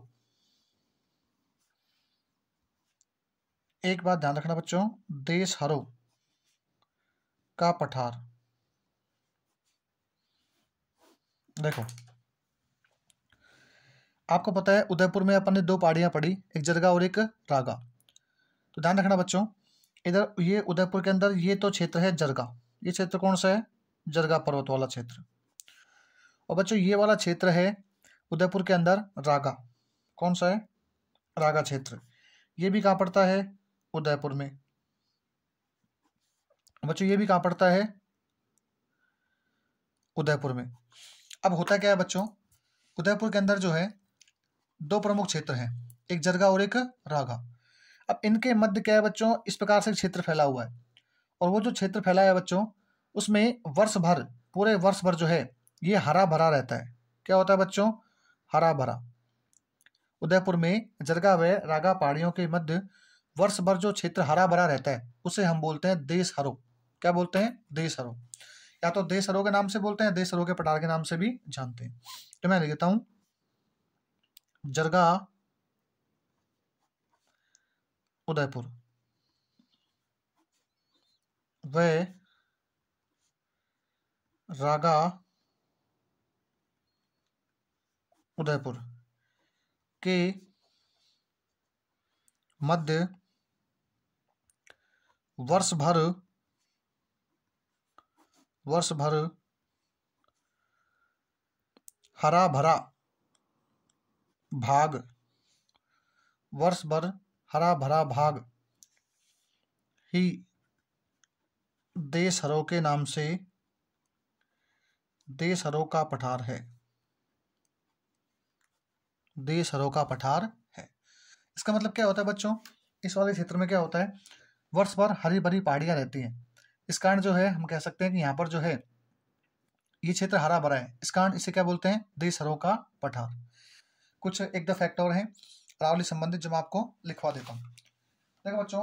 एक बात ध्यान रखना बच्चों देश हरो का पठार देखो आपको पता है उदयपुर में अपन ने दो पहाड़ियां पढ़ी एक जरगा और एक रागा तो ध्यान रखना बच्चों इधर ये उदयपुर के अंदर ये तो क्षेत्र है जरगा ये क्षेत्र कौन सा है जरगा पर्वत वाला क्षेत्र और बच्चों ये वाला क्षेत्र है उदयपुर के अंदर रागा कौन सा है रागा क्षेत्र ये भी कहाँ पड़ता है उदयपुर में बच्चों ये भी कहाँ पड़ता है उदयपुर में अब होता क्या है बच्चों उदयपुर के अंदर जो है दो प्रमुख क्षेत्र हैं एक जरगा और एक रागा अब इनके मध्य क्या है बच्चों इस प्रकार से क्षेत्र फैला हुआ है और वो जो क्षेत्र फैला है बच्चों उसमें वर्ष भर पूरे वर्ष भर जो है ये हरा भरा रहता है क्या होता है बच्चों हरा भरा उदयपुर में जरगा व रागा पहाड़ियों के मध्य वर्ष भर जो क्षेत्र हरा भरा रहता है उसे हम बोलते हैं देश हरो क्या बोलते हैं देश हरो या तो देश हरो के नाम से बोलते हैं देश हरो के पटार के नाम से भी जानते हैं तो मैं लिखता हूं जरगा उदयपुर वे रागा उदयपुर के मध्य वर्ष भर वर्ष भर हरा भरा भाग वर्ष भर हरा भरा भाग ही देश हरो के नाम से देश हरो का पठार है देश हरो का पठार है इसका मतलब क्या होता है बच्चों इस वाले क्षेत्र में क्या होता है वर्ष भर हरी भरी पहाड़ियां रहती हैं इस कारण जो है हम कह सकते हैं कि यहां पर जो है ये क्षेत्र हरा भरा है इस कारण इसे क्या बोलते हैं देश हरो का पठार कुछ एक दो फैक्ट और हैं अरावली संबंधित जो मैं आपको लिखवा देता हूँ देखो बच्चों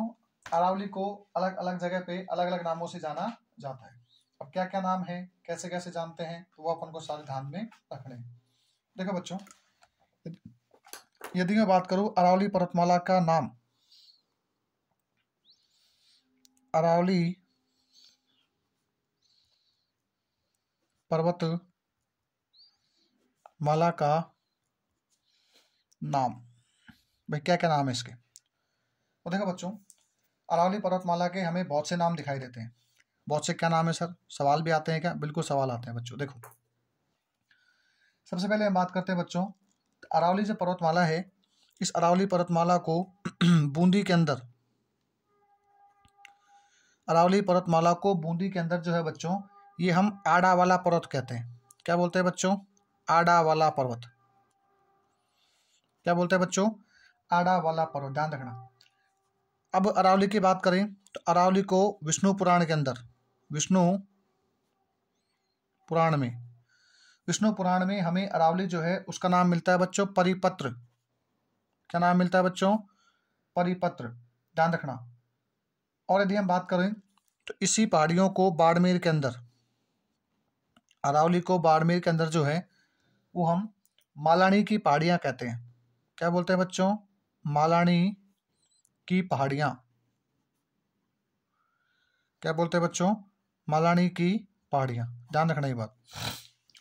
अरावली को अलग अलग जगह पे अलग अलग नामों से जाना जाता है अब क्या क्या नाम है कैसे कैसे जानते हैं तो वो अपन को सारे ध्यान में रखने देखो बच्चों यदि मैं बात करूं अरावली पर्वतमाला का नाम अरावली पर्वत माला का नाम भाई क्या क्या नाम है इसके तो देखो बच्चों अरावली पर्वतमाला के हमें बहुत से नाम दिखाई देते हैं बहुत से क्या नाम है सर सवाल भी आते हैं क्या बिल्कुल सवाल आते हैं बच्चों देखो सबसे पहले हम बात करते हैं बच्चों अरावली जो पर्वतमाला है इस अरावली पर्वतमाला को बूंदी के अंदर अरावली पर्वतमाला को बूंदी के अंदर जो है बच्चों ये हम आडा वाला पर्वत कहते हैं क्या बोलते हैं बच्चों आडा वाला पर्वत क्या बोलते हैं बच्चों आड़ा वाला पर्व ध्यान रखना अब अरावली की बात करें तो अरावली को विष्णु पुराण के अंदर विष्णु पुराण में विष्णु पुराण में हमें अरावली जो है उसका नाम मिलता है बच्चों परिपत्र क्या नाम मिलता है बच्चों परिपत्र ध्यान रखना और यदि हम बात करें तो इसी पहाड़ियों को बाड़मेर के अंदर अरावली को बाड़मेर के अंदर जो है वो हम मालानी की पहाड़ियाँ कहते हैं क्या बोलते हैं बच्चों मालानी की पहाड़ियां क्या बोलते हैं बच्चों मालानी की पहाड़ियां ध्यान रखना ये बात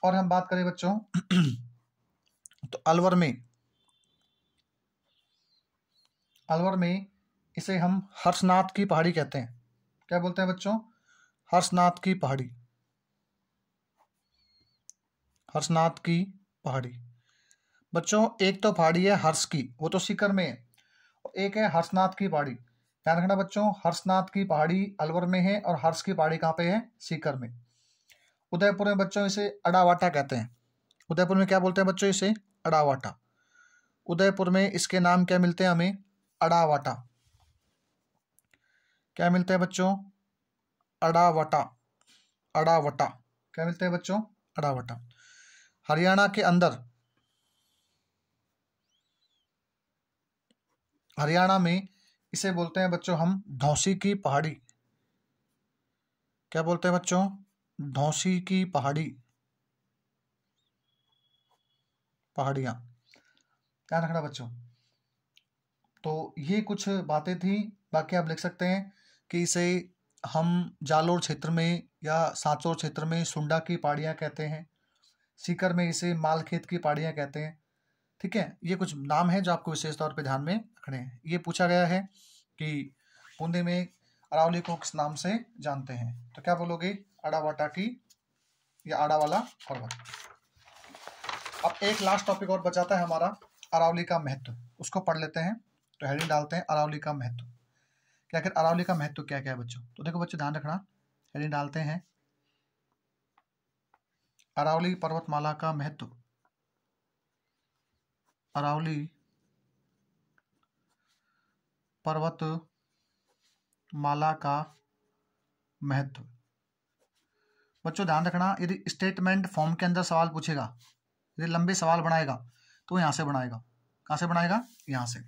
और हम बात करें बच्चों तो अलवर में अलवर में इसे हम हर्षनाथ की पहाड़ी कहते हैं क्या बोलते हैं बच्चों हर्षनाथ की पहाड़ी हर्षनाथ की पहाड़ी बच्चों एक तो पहाड़ी है हर्ष की वो तो सीकर में है एक है हर्षनाथ की पहाड़ी ध्यान रखना बच्चों हर्षनाथ की पहाड़ी अलवर में है और हर्ष की पहाड़ी कहाँ पे है सीकर में उदयपुर में बच्चों इसे अडावाटा कहते हैं उदयपुर में क्या बोलते हैं बच्चों इसे अडावाटा उदयपुर में इसके नाम क्या मिलते हैं हमें अडावाटा क्या मिलते हैं बच्चों अडावटा अडावटा क्या मिलते हैं बच्चों अडावटा हरियाणा के अंदर हरियाणा में इसे बोलते हैं बच्चों हम धौसी की पहाड़ी क्या बोलते हैं बच्चों धौसी की पहाड़ी पहाड़िया ध्यान रखना बच्चों तो ये कुछ बातें थी बाकी आप लिख सकते हैं कि इसे हम जालोर क्षेत्र में या सांचोर क्षेत्र में सुंडा की पहाड़ियां कहते हैं सीकर में इसे मालखेत की पहाड़ियां कहते हैं ठीक है ये कुछ नाम है जो आपको विशेष तौर पे ध्यान में खड़े हैं ये पूछा गया है कि बूंदी में अरावली को किस नाम से जानते हैं तो क्या बोलोगे अडावाटा की या आड़ा वाला पर्वत अब एक लास्ट टॉपिक और बचाता है हमारा अरावली का महत्व उसको पढ़ लेते हैं तो हेडिंग डालते हैं अरावली का महत्व क्या कर अरावली का महत्व क्या क्या है बच्चों तो देखो बच्चों ध्यान रखना हेडिंग डालते हैं अरावली पर्वतमाला का महत्व अरावली पर्वत माला का महत्व बच्चों ध्यान रखना यदि स्टेटमेंट फॉर्म के अंदर सवाल पूछेगा यदि लंबे सवाल बनाएगा तो यहां से बनाएगा कहां से बनाएगा यहां से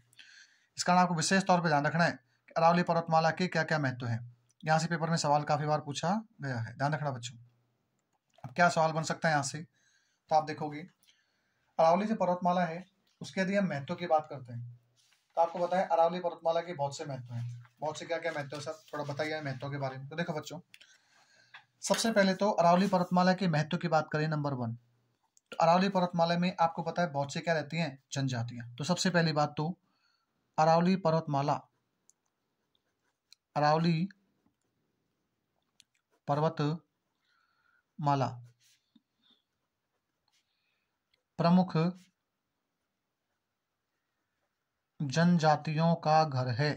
इस कारण आपको विशेष तौर पर ध्यान रखना है कि अरावली पर्वतमाला के क्या क्या महत्व है यहां से पेपर में सवाल काफ़ी बार पूछा गया है ध्यान रखना बच्चों अब क्या सवाल बन सकता है यहाँ से तो आप देखोगे अरावली जो पर्वतमाला है उसके यदि हम महत्व की बात करते हैं तो आपको बताएं अरावली पर्वतमाला के बहुत से महत्व हैं बहुत से क्या क्या महत्व है सर थोड़ा बताइए महत्व के बारे में तो देखो बच्चों सबसे पहले तो अरावली पर्वतमाला के महत्व की बात करें नंबर वन तो अरावली पर्वतमाला में आपको पता है बहुत से क्या रहती हैं जनजातियां तो सबसे पहली बात तो अरावली पर्वतमाला अरावली पर्वत माला प्रमुख जनजातियों का घर है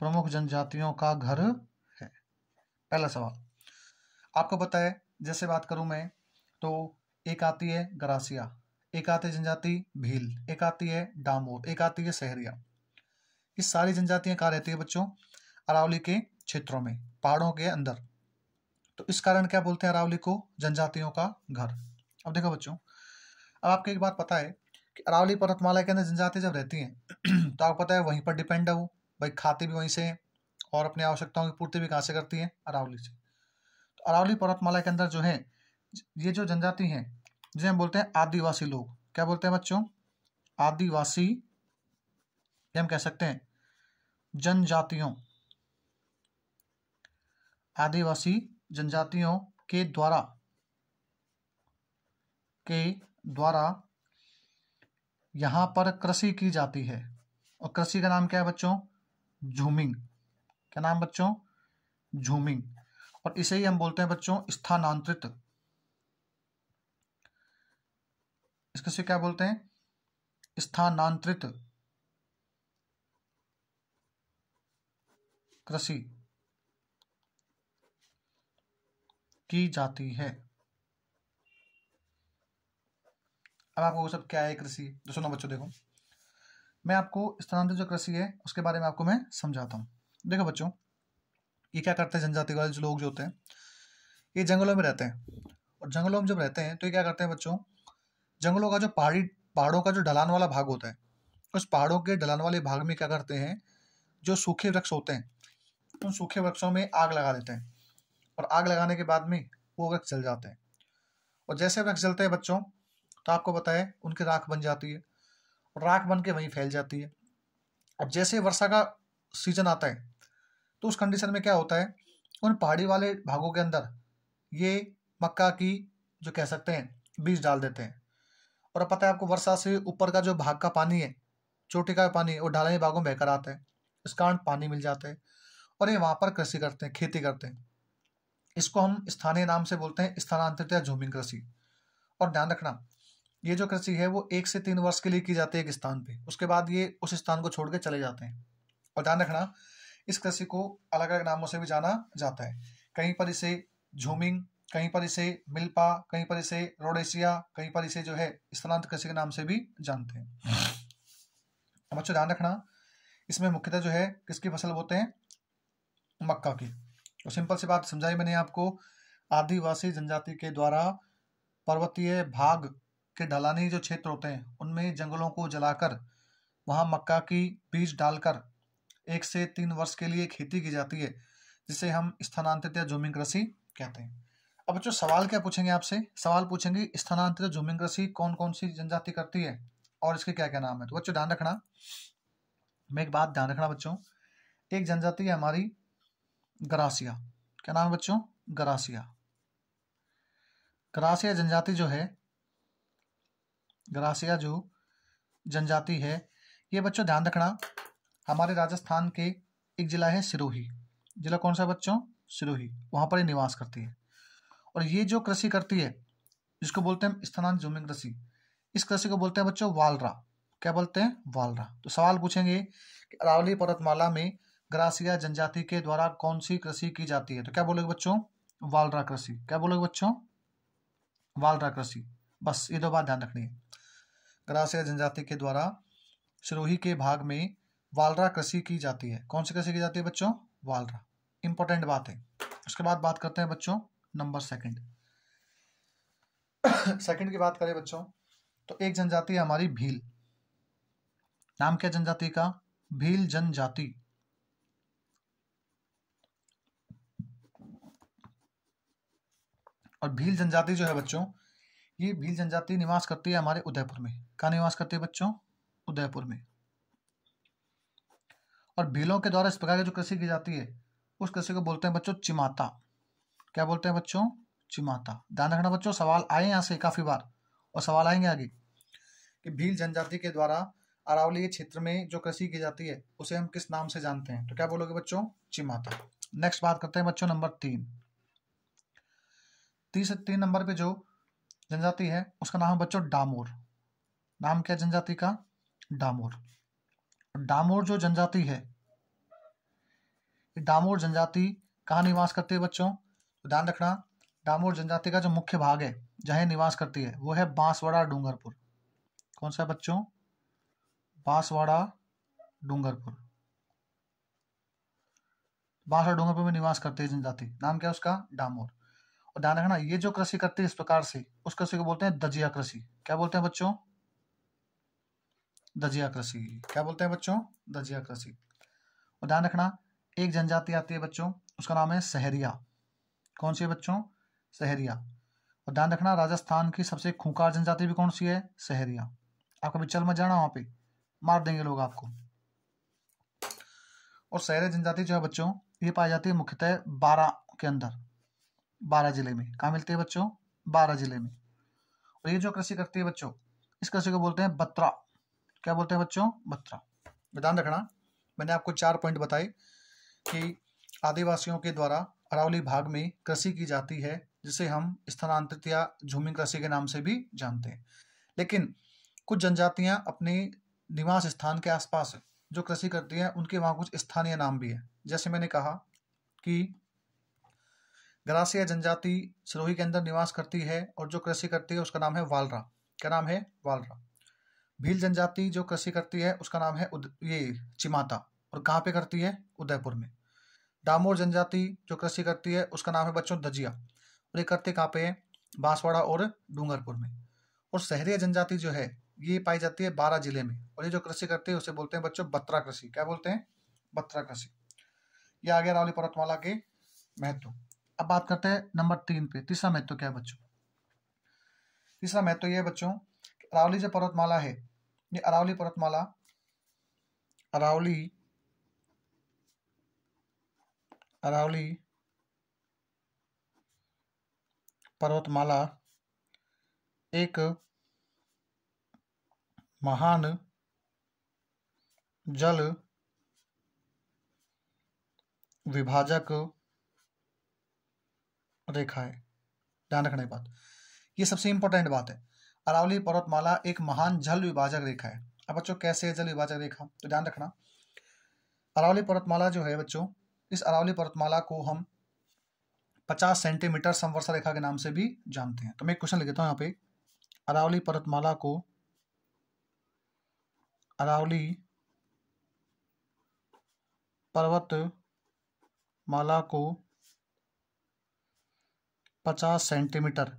प्रमुख जनजातियों का घर है पहला सवाल आपको पता है जैसे बात करूं मैं तो एक आती है गरासिया एक आती है जनजाति भील एक आती है डामोर एक आती है सहरिया इस सारी जनजातियां कहा रहती है बच्चों अरावली के क्षेत्रों में पहाड़ों के अंदर तो इस कारण क्या बोलते हैं अरावली को जनजातियों का घर अब देखो बच्चों अब आपको एक बात पता है अरावली पर्वतमाला के अंदर जनजातियाँ जब रहती हैं तो आपको पता है वहीं पर डिपेंड है वो भाई खाते भी वहीं से हैं और अपनी आवश्यकताओं की पूर्ति भी कहाँ से करती हैं अरावली से तो अरावली पर्वतमाला के अंदर जो है ये जो जनजाति हैं जिन्हें हम बोलते हैं आदिवासी लोग क्या बोलते हैं बच्चों आदिवासी ये हम कह सकते हैं जनजातियों आदिवासी जनजातियों के द्वारा के द्वारा यहां पर कृषि की जाती है और कृषि का नाम क्या है बच्चों झूमिंग क्या नाम बच्चों झूमिंग और इसे ही हम बोलते हैं बच्चों स्थानांतरित इसके से क्या बोलते हैं स्थानांतरित कृषि की जाती है अब आपको वो सब क्या है कृषि तो सुनो बच्चों देखो मैं आपको स्थानांतरित जो कृषि है उसके बारे में आपको मैं समझाता हूँ देखो बच्चों ये क्या करते हैं जनजाति वाले जो लोग जो होते हैं ये जंगलों में रहते हैं और जंगलों में जब रहते हैं तो ये क्या करते हैं बच्चों जंगलों का जो पहाड़ी पहाड़ों का जो ढलान वाला भाग होता है उस पहाड़ों के ढलान वाले भाग में क्या करते हैं जो सूखे वृक्ष होते हैं उन सूखे वृक्षों में आग लगा देते हैं और आग लगाने के बाद में वो वृक्ष जल जाते हैं और जैसे वृक्ष जलते हैं बच्चों तो आपको बताया उनकी राख बन जाती है और राख बन के वहीं फैल जाती है अब जैसे वर्षा का सीजन आता है तो उस कंडीशन में क्या होता है उन पहाड़ी वाले भागों के अंदर ये मक्का की जो कह सकते हैं बीज डाल देते हैं और पता है आपको वर्षा से ऊपर का जो भाग का पानी है चोटी का पानी है वो ढालाई भागों में बहकर आता है इस कारण पानी मिल जाता है और ये वहाँ पर कृषि करते हैं खेती करते हैं इसको हम स्थानीय नाम से बोलते हैं स्थानांतरित या झूमिंग कृषि और ध्यान रखना ये जो कृषि है वो एक से तीन वर्ष के लिए की जाती है एक स्थान पे उसके बाद ये उस स्थान को छोड़ के चले जाते हैं और ध्यान रखना इस कृषि को अलग अलग नामों से भी जाना जाता है कहीं पर इसे झूमिंग कहीं पर इसे मिल्पा कहीं पर इसे रोडेशिया कहीं पर इसे जो है स्थानांत कृषि के नाम से भी जानते हैं अब बच्चों ध्यान रखना इसमें मुख्यतः जो है किसकी फसल बोते हैं मक्का की तो सिंपल सी बात समझाई मैंने आपको आदिवासी जनजाति के द्वारा पर्वतीय भाग के ढलानी जो क्षेत्र होते हैं उनमें जंगलों को जलाकर वहाँ मक्का की बीज डालकर एक से तीन वर्ष के लिए खेती की जाती है जिसे हम स्थानांतरित या झूमिंग कृषि कहते हैं अब बच्चों सवाल क्या पूछेंगे आपसे सवाल पूछेंगे स्थानांतरित झूमिंग कृषि कौन कौन सी जनजाति करती है और इसके क्या क्या नाम है तो बच्चों ध्यान रखना मैं एक बात ध्यान रखना बच्चों एक जनजाति है हमारी गरासिया क्या नाम है बच्चों गरासिया गरासिया जनजाति जो है ग्रासिया जो जनजाति है ये बच्चों ध्यान रखना हमारे राजस्थान के एक जिला है सिरोही जिला कौन सा बच्चों सिरोही वहाँ पर ये निवास करती है और ये जो कृषि करती है जिसको बोलते हैं स्थानांत जूमिंग कृषि इस कृषि को बोलते हैं बच्चों वालरा क्या बोलते हैं वालरा तो सवाल पूछेंगे कि अरावली पर्वतमाला में ग्रासिया जनजाति के द्वारा कौन सी कृषि की जाती है तो क्या बोलोगे बच्चों वालरा कृषि क्या बोलोगे बच्चों वालरा कृषि बस ये दो बात ध्यान रखनी है ग्रासिया जनजाति के द्वारा सिरोही के भाग में वालरा कृषि की जाती है कौन सी कृषि की जाती है बच्चों वालरा इंपॉर्टेंट बात है उसके बाद बात करते हैं बच्चों नंबर सेकंड सेकंड की बात करें बच्चों तो एक जनजाति है हमारी भील नाम क्या जनजाति का भील जनजाति और भील जनजाति जो है बच्चों ये भील जनजाति निवास करती है हमारे उदयपुर में कहा निवास करते बच्चों उदयपुर में और भीलों के द्वारा इस प्रकार की जो कृषि की जाती है उस कृषि को बोलते हैं बच्चों चिमाता क्या बोलते हैं बच्चों चिमाता ध्यान रखना बच्चों सवाल आए यहाँ से काफी बार और सवाल आएंगे आगे कि भील जनजाति के द्वारा अरावली क्षेत्र में जो कृषि की जाती है उसे हम किस नाम से जानते हैं तो क्या बोलोगे बच्चों चिमाता नेक्स्ट बात करते हैं बच्चों नंबर तीन तीसरे तीन नंबर पे जो जनजाति है उसका नाम है बच्चों डामोर नाम क्या जनजाति का डामोर डामोर जो जनजाति है डामोर जनजाति कहाँ निवास करती है बच्चों तो ध्यान रखना डामोर जनजाति का जो मुख्य भाग है जहां निवास करती है वो है बांसवाड़ा डूंगरपुर कौन सा बच्चों बांसवाड़ा डूंगरपुर बांसवाड़ा डूंगरपुर में निवास करती है जनजाति नाम क्या है उसका डामोर और ध्यान रखना ये जो कृषि करती है इस प्रकार से उस कृषि को बोलते हैं दजिया कृषि क्या बोलते हैं बच्चों दजिया कृषि क्या बोलते हैं बच्चों दजिया कृषि और ध्यान रखना एक जनजाति आती है बच्चों उसका नाम है सहरिया कौन सी है बच्चों सहरिया और ध्यान रखना राजस्थान की सबसे खूंखार जनजाति भी कौन सी है सहरिया आप कभी चल मत जाना वहां पे मार देंगे लोग आपको और सहरे जनजाति जो है बच्चों ये पाई जाती है मुख्यतः बारह के अंदर बारह जिले में कहा मिलती है बच्चों बारह जिले में और ये जो कृषि करती है बच्चों इस कृषि को बोलते हैं बत्रा क्या बोलते हैं बच्चों बत्रा ध्यान रखना मैंने आपको चार पॉइंट बताए कि आदिवासियों के द्वारा अरावली भाग में कृषि की जाती है जिसे हम स्थानांतरित या झूमिंग कृषि के नाम से भी जानते हैं लेकिन कुछ जनजातियां अपने निवास स्थान के आसपास जो कृषि करती हैं उनके वहां कुछ स्थानीय नाम भी है जैसे मैंने कहा कि ग्रासिया जनजाति सिरोही के अंदर निवास करती है और जो कृषि करती है उसका नाम है वालरा क्या नाम है वालरा भील जनजाति जो कृषि करती है उसका नाम है ये चिमाता और कहाँ पे करती है उदयपुर में डामोर जनजाति जो कृषि करती है उसका नाम है बच्चों दजिया और ये करते कहाँ पे है बांसवाड़ा और डूंगरपुर में और शहरीय जनजाति जो है ये पाई जाती है बारह जिले में और ये जो कृषि करती है उसे बोलते हैं बच्चों बत्रा कृषि क्या बोलते हैं बत्रा कृषि ये आ गया रावली पर्वतमाला के महत्व अब बात करते हैं नंबर तीन पे तीसरा महत्व क्या है बच्चों तीसरा महत्व ये है बच्चों अरावली जो पर्वतमाला है अरावली पर्वतमाला अरावली अरावली पर्वतमाला एक महान जल विभाजक रेखा है ध्यान रखने की बात ये सबसे इंपॉर्टेंट बात है अरावली पर्वतमाला एक महान जल विभाजक रेखा है अब बच्चों कैसे है जल विभाजक रेखा तो ध्यान रखना अरावली पर्वतमाला जो है बच्चों इस अरावली पर्वतमाला को हम 50 सेंटीमीटर समवर्षा रेखा के नाम से भी जानते हैं तो मैं एक क्वेश्चन लिख देता हूँ यहाँ पे अरावली पर्वतमाला को अरावली पर्वत माला को 50 सेंटीमीटर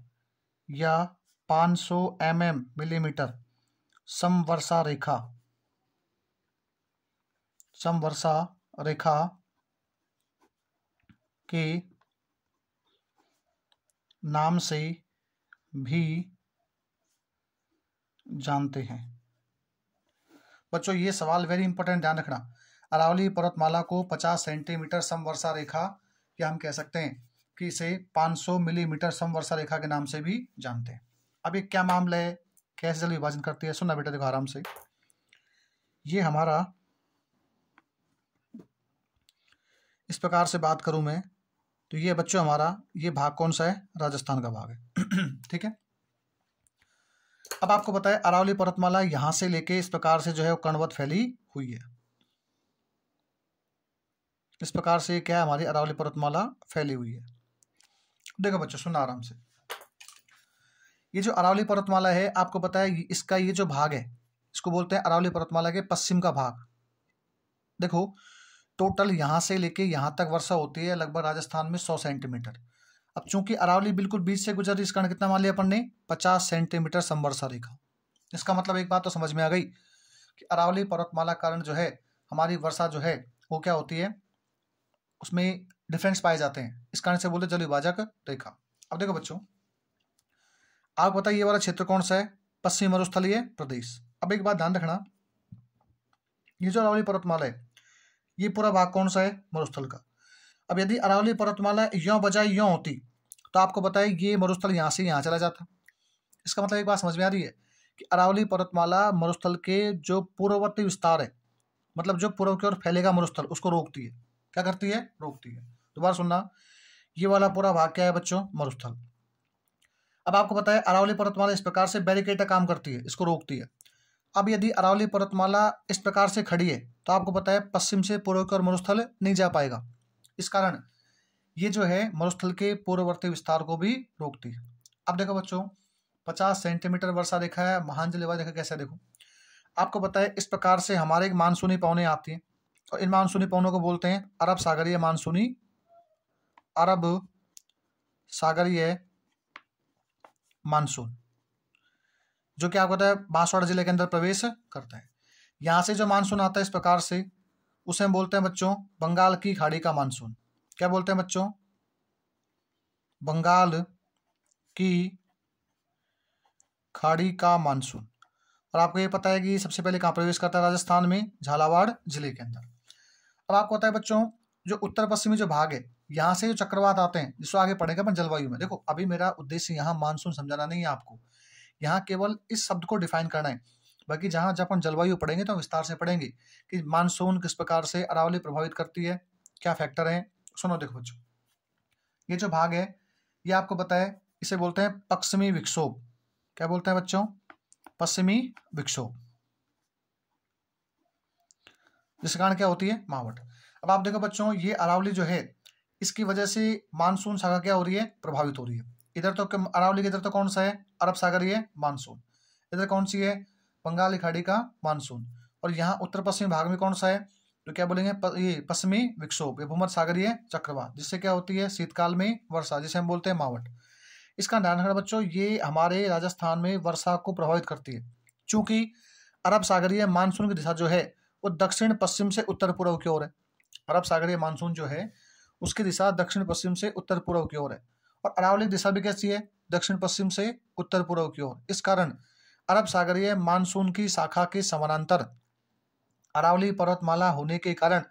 या पाँच सौ एम एम मिलीमीटर समवर्षा रेखा समवर्षा रेखा के नाम से भी जानते हैं बच्चों ये सवाल वेरी इंपॉर्टेंट ध्यान रखना अरावली पर्वतमाला को 50 सेंटीमीटर समवर्षा रेखा या हम कह सकते हैं कि इसे 500 मिलीमीटर समवर्षा रेखा के नाम से भी जानते हैं अब ये क्या मामला है कैसे जल विभाजन करती है सुनना बेटा देखो आराम से ये हमारा इस प्रकार से बात करूं मैं तो ये बच्चों हमारा ये भाग कौन सा है राजस्थान का भाग है ठीक है अब आपको पता है अरावली पर्वतमाला यहां से लेके इस प्रकार से जो है वो कर्णवत फैली हुई है इस प्रकार से क्या है हमारी अरावली पर्वतमाला फैली हुई है देखो बच्चों सुना आराम से ये जो अरावली पर्वतमाला है आपको पता है इसका ये जो भाग है इसको बोलते हैं अरावली पर्वतमाला के पश्चिम का भाग देखो टोटल यहाँ से लेके यहाँ तक वर्षा होती है लगभग राजस्थान में सौ सेंटीमीटर अब चूंकि अरावली बिल्कुल बीच से गुजर रही इस कारण कितना मान लिया अपन ने पचास सेंटीमीटर संवर्षा रेखा इसका मतलब एक बात तो समझ में आ गई कि अरावली पर्वतमाला कारण जो है हमारी वर्षा जो है वो क्या होती है उसमें डिफरेंस पाए जाते हैं इस कारण से बोलते जल विभाजक रेखा अब देखो बच्चों आप बताइए वाला क्षेत्र कौन सा है पश्चिम मरुस्थलीय प्रदेश अब एक बात ध्यान रखना ये जो अरावली पर्वतमाला है ये पूरा भाग कौन सा है मरुस्थल का अब यदि अरावली पर्वतमाला यों बजाय यों होती तो आपको बताए ये मरुस्थल यहाँ से यहाँ चला जाता इसका मतलब एक बात समझ में आ रही है कि अरावली पर्वतमाला मरुस्थल के जो पूर्ववर्ती विस्तार है मतलब जो पूर्व की ओर फैलेगा मरुस्थल उसको रोकती है क्या करती है रोकती है दोबारा सुनना ये वाला पूरा भाग क्या है बच्चों मरुस्थल अब आपको पता है अरावली पर्वतमाला इस प्रकार से बैरिकेड का काम करती है इसको रोकती है अब यदि अरावली पर्वतमाला इस प्रकार से खड़ी है तो आपको पता है पश्चिम से पूर्व की ओर मरुस्थल नहीं जा पाएगा इस कारण ये जो है मरुस्थल के पूर्ववर्ती विस्तार को भी रोकती है अब देखो बच्चों पचास सेंटीमीटर वर्षा देखा है महान जलवायु देखा कैसे देखो आपको पता है इस प्रकार से हमारे मानसूनी पवने आती हैं और इन मानसूनी पवनों को बोलते हैं अरब सागरीय मानसूनी अरब सागरीय मानसून जो कि आपको है बांसवाड़ा जिले के अंदर प्रवेश करता है यहाँ से जो मानसून आता है इस प्रकार से उसे हम बोलते हैं बच्चों बंगाल की खाड़ी का मानसून क्या बोलते हैं बच्चों बंगाल की खाड़ी का मानसून और आपको ये पता है कि सबसे पहले कहाँ प्रवेश करता है राजस्थान में झालावाड़ जिले के अंदर अब आपको पता है बच्चों जो उत्तर पश्चिमी जो भाग है यहाँ से जो चक्रवात आते हैं जिसको आगे पढ़ेंगे अपन जलवायु में देखो अभी मेरा उद्देश्य यहाँ मानसून समझाना नहीं है आपको यहाँ केवल इस शब्द को डिफाइन करना है बाकी जहाँ जब अपन जलवायु पढ़ेंगे तो विस्तार से पढ़ेंगे कि मानसून किस प्रकार से अरावली प्रभावित करती है क्या फैक्टर हैं सुनो देखो बच्चों ये जो भाग है ये आपको बताए इसे बोलते हैं पश्चिमी विक्षोभ क्या बोलते हैं बच्चों पश्चिमी विक्षोभ जिसके कारण क्या होती है मावट अब आप देखो बच्चों ये अरावली जो है इसकी वजह से मानसून सागर क्या हो रही है प्रभावित हो रही है इधर तो अरावली की इधर तो कौन सा है अरब सागर ये मानसून इधर कौन सी है बंगाल खाड़ी का मानसून और यहाँ उत्तर पश्चिमी भाग में कौन सा है तो क्या बोलेंगे प, ये पश्चिमी विक्षोभ ये सागर सागरीय चक्रवात जिससे क्या होती है शीतकाल में वर्षा जिसे हम बोलते हैं मावट इसका ध्यान रखना बच्चों ये हमारे राजस्थान में वर्षा को प्रभावित करती है चूंकि अरब सागरीय मानसून की दिशा जो है वो दक्षिण पश्चिम से उत्तर पूर्व की ओर है अरब सागरीय मानसून जो है उसकी दिशा दक्षिण पश्चिम से उत्तर पूर्व की ओर है और अरावली दिशा भी कैसी है दक्षिण पश्चिम से उत्तर पूर्व की ओर इस कारण अरब सागरीय मानसून की शाखा के समानांतर अरावली पर्वतमाला होने के कारण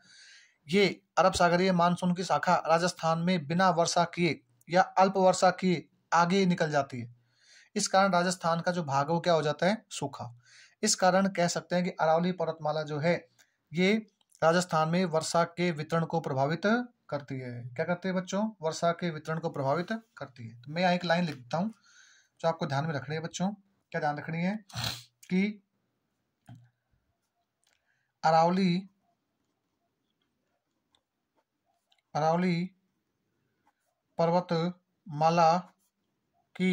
ये अरब सागरीय मानसून की शाखा राजस्थान में बिना वर्षा किए या अल्प वर्षा किए आगे निकल जाती है इस कारण राजस्थान का जो भाग हो क्या हो जाता है सूखा इस कारण कह सकते हैं कि अरावली पर्वतमाला जो है ये राजस्थान में वर्षा के वितरण को प्रभावित करती है क्या करती है बच्चों वर्षा के वितरण को प्रभावित करती है तो मैं यहाँ एक लाइन लिखता हूँ जो आपको ध्यान में रखनी है बच्चों क्या ध्यान रखनी है कि अरावली अरावली पर्वत माला की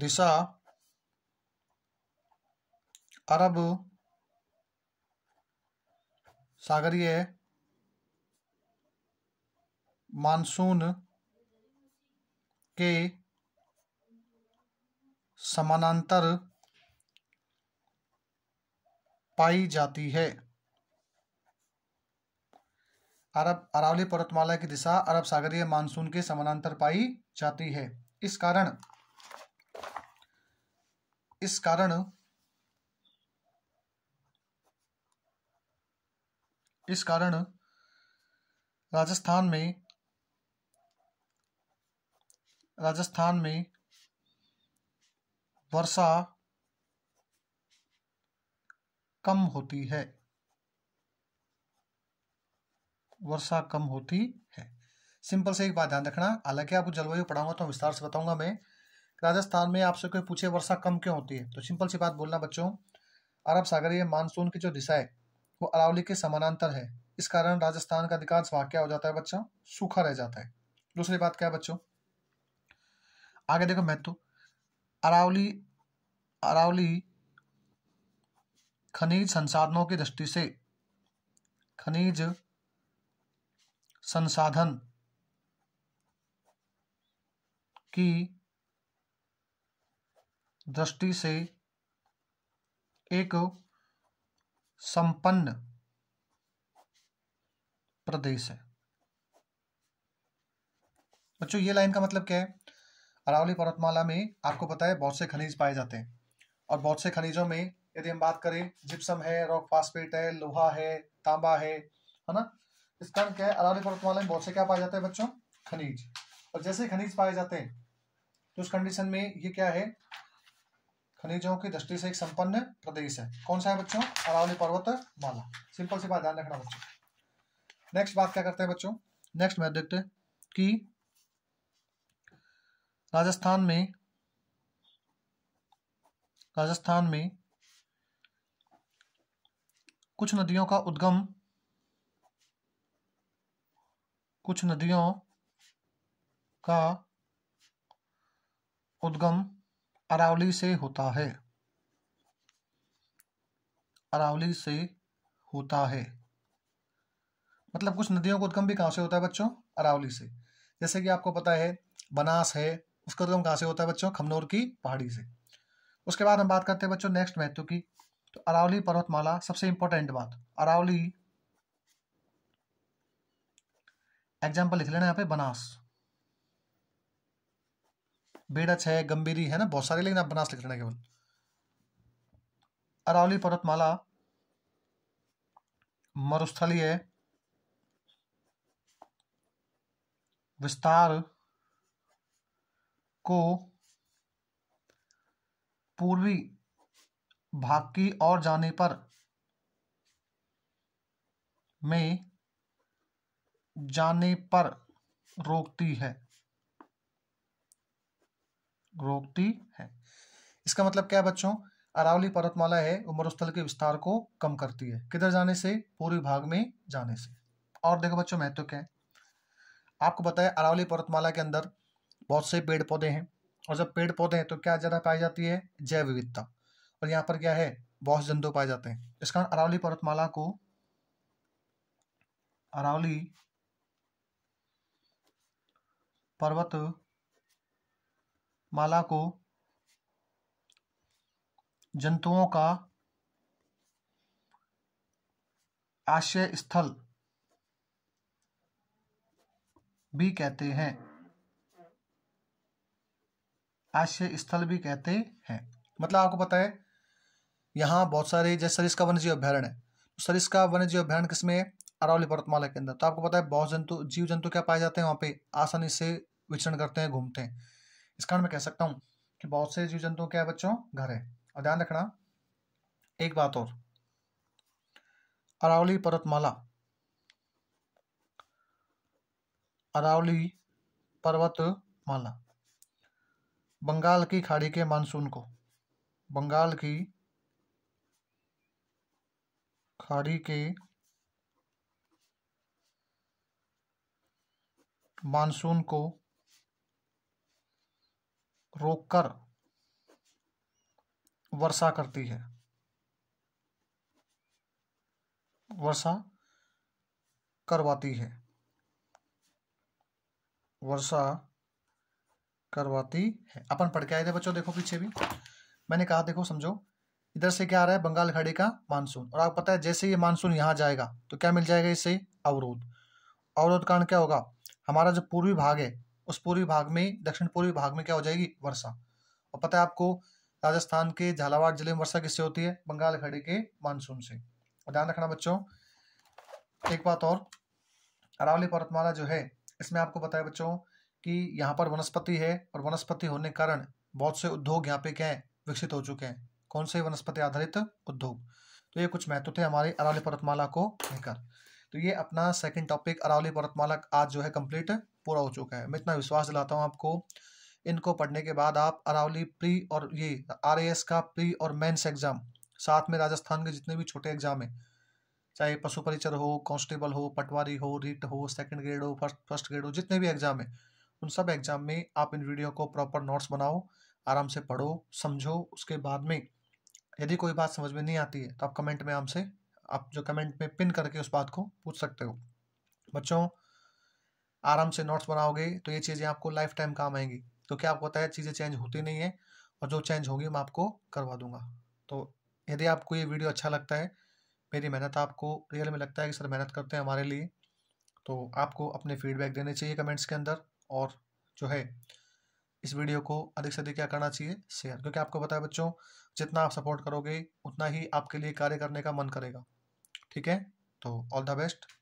दिशा अरब सागरीय मानसून के समानांतर पाई जाती है अरब अरावली पर्वतमाला की दिशा अरब सागरीय मानसून के समानांतर पाई जाती है इस कारण इस कारण इस कारण राजस्थान में राजस्थान में वर्षा कम होती है वर्षा कम होती है सिंपल से एक बात ध्यान रखना हालांकि आपको जलवायु पढ़ाऊंगा तो विस्तार से बताऊंगा मैं राजस्थान में आपसे कोई पूछे वर्षा कम क्यों होती है तो सिंपल सी बात बोलना बच्चों अरब सागरीय मानसून की जो दिशा है वो अरावली के समानांतर है इस कारण राजस्थान का अधिकांश वाक्य क्या हो जाता है बच्चों सूखा रह जाता है दूसरी बात क्या है बच्चों आगे देखो महत्व तो, अरावली अरावली खनिज संसाधनों की दृष्टि से खनिज संसाधन की दृष्टि से एक संपन्न प्रदेश है बच्चों ये लाइन का मतलब क्या है अरावली पर्वतमाला में आपको पता है बहुत से खनिज पाए जाते हैं और बहुत से खनिजों में यदि हम बात करें जिप्सम है रॉक फास्पेट है लोहा है तांबा है है ना इस कारण क्या है अरावली पर्वतमाला में बहुत से क्या पाए जाते हैं बच्चों खनिज और जैसे खनिज पाए जाते हैं तो उस कंडीशन में ये क्या है खनिजों की दृष्टि से एक संपन्न प्रदेश है कौन सा है बच्चों अरावली पर्वत माला सिंपल सी बात ध्यान रखना बच्चों नेक्स्ट बात क्या करते हैं बच्चों नेक्स्ट मैं देखते हैं कि राजस्थान में राजस्थान में कुछ नदियों का उद्गम कुछ नदियों का उद्गम अरावली से होता है अरावली से होता है मतलब कुछ नदियों का उद्गम भी कहाँ से होता है बच्चों अरावली से जैसे कि आपको पता है बनास है उसका उद्गम तो कहाँ से होता है बच्चों खमनौर की पहाड़ी से उसके बाद हम बात करते हैं बच्चों नेक्स्ट महत्व की तो अरावली पर्वतमाला सबसे इंपॉर्टेंट बात अरावली एग्जाम्पल लिख लेना यहाँ पे बनास बेड़च है गंभीरी है ना बहुत सारे लेकिन आप बनास लिख लेना केवल अरावली पर्वतमाला मरुस्थलीय विस्तार को पूर्वी भाग की ओर जाने पर में जाने पर रोकती है रोकती है इसका मतलब क्या है बच्चों अरावली पर्वतमाला है उमर स्थल के विस्तार को कम करती है किधर जाने से पूर्वी भाग में जाने से और देखो बच्चों महत्व क्या है आपको बताया अरावली पर्वतमाला के अंदर बहुत से पेड़ पौधे हैं और जब पेड़ पौधे हैं तो क्या ज़्यादा पाई जाती है जैव विविधता और यहाँ पर क्या है बहुत जंतु पाए जाते हैं इस कारण अरावली पर्वतमाला को अरावली पर्वत माला को जंतुओं का आश्रय स्थल भी कहते हैं आश्रय स्थल भी कहते हैं मतलब आपको पता है यहाँ बहुत सारे जैसे सरिस्का वन्य जीव अभ्यारण है तो सरिस्का वन्य जीव अभ्यारण किसमें है अरावली पर्वतमाला के अंदर तो आपको पता है बहुत जंतु जीव जंतु क्या पाए जाते हैं वहाँ पे आसानी से विचरण करते हैं घूमते हैं इस कारण मैं कह सकता हूँ कि बहुत से जीव जंतु क्या है बच्चों घर है और ध्यान रखना एक बात और अरावली पर्वतमाला अरावली पर्वतमाला बंगाल की खाड़ी के मानसून को बंगाल की खाड़ी के मानसून को रोककर वर्षा करती है वर्षा करवाती है वर्षा करवाती है अपन पढ़ के आए थे बच्चों देखो पीछे भी मैंने कहा देखो समझो इधर से क्या आ रहा है बंगाल खाड़ी का मानसून और आपको पता है जैसे ये मानसून यहाँ जाएगा तो क्या मिल जाएगा इससे अवरोध अवरोध कारण क्या होगा हमारा जो पूर्वी भाग है उस पूर्वी भाग में दक्षिण पूर्वी भाग में क्या हो जाएगी वर्षा और पता है आपको राजस्थान के झालावाड़ जिले में वर्षा किससे होती है बंगाल खाड़ी के मानसून से और ध्यान रखना बच्चों एक बात और अरावली पर्वतमाला जो है इसमें आपको बताया बच्चों कि यहाँ पर वनस्पति है और वनस्पति होने के कारण बहुत से उद्योग यहाँ पे क्या है विकसित हो चुके हैं कौन से वनस्पति आधारित उद्योग तो ये कुछ महत्व थे हमारे अरावली पर्वतमाला को लेकर तो ये अपना सेकंड टॉपिक अरावली पर्वतमाला आज जो है कंप्लीट पूरा हो चुका है मैं इतना विश्वास दिलाता हूँ आपको इनको पढ़ने के बाद आप अरावली प्री और ये आर का प्री और मेन्स एग्जाम साथ में राजस्थान के जितने भी छोटे एग्जाम हैं चाहे पशु परिचर हो कांस्टेबल हो पटवारी हो रीट हो सेकंड ग्रेड हो फर्स्ट फर्स्ट ग्रेड हो जितने भी एग्जाम हैं उन सब एग्जाम में आप इन वीडियो को प्रॉपर नोट्स बनाओ आराम से पढ़ो समझो उसके बाद में यदि कोई बात समझ में नहीं आती है तो आप कमेंट में हमसे आप जो कमेंट में पिन करके उस बात को पूछ सकते हो बच्चों आराम से नोट्स बनाओगे तो ये चीज़ें आपको लाइफ टाइम काम आएंगी क्योंकि तो आपको पता है चीज़ें चेंज होती नहीं है और जो चेंज होगी मैं आपको करवा दूंगा तो यदि आपको ये वीडियो अच्छा लगता है मेरी मेहनत आपको रियल में लगता है कि सर मेहनत करते हैं हमारे लिए तो आपको अपने फीडबैक देने चाहिए कमेंट्स के अंदर और जो है इस वीडियो को अधिक से अधिक क्या करना चाहिए शेयर क्योंकि आपको बताया बच्चों जितना आप सपोर्ट करोगे उतना ही आपके लिए कार्य करने का मन करेगा ठीक है तो ऑल द बेस्ट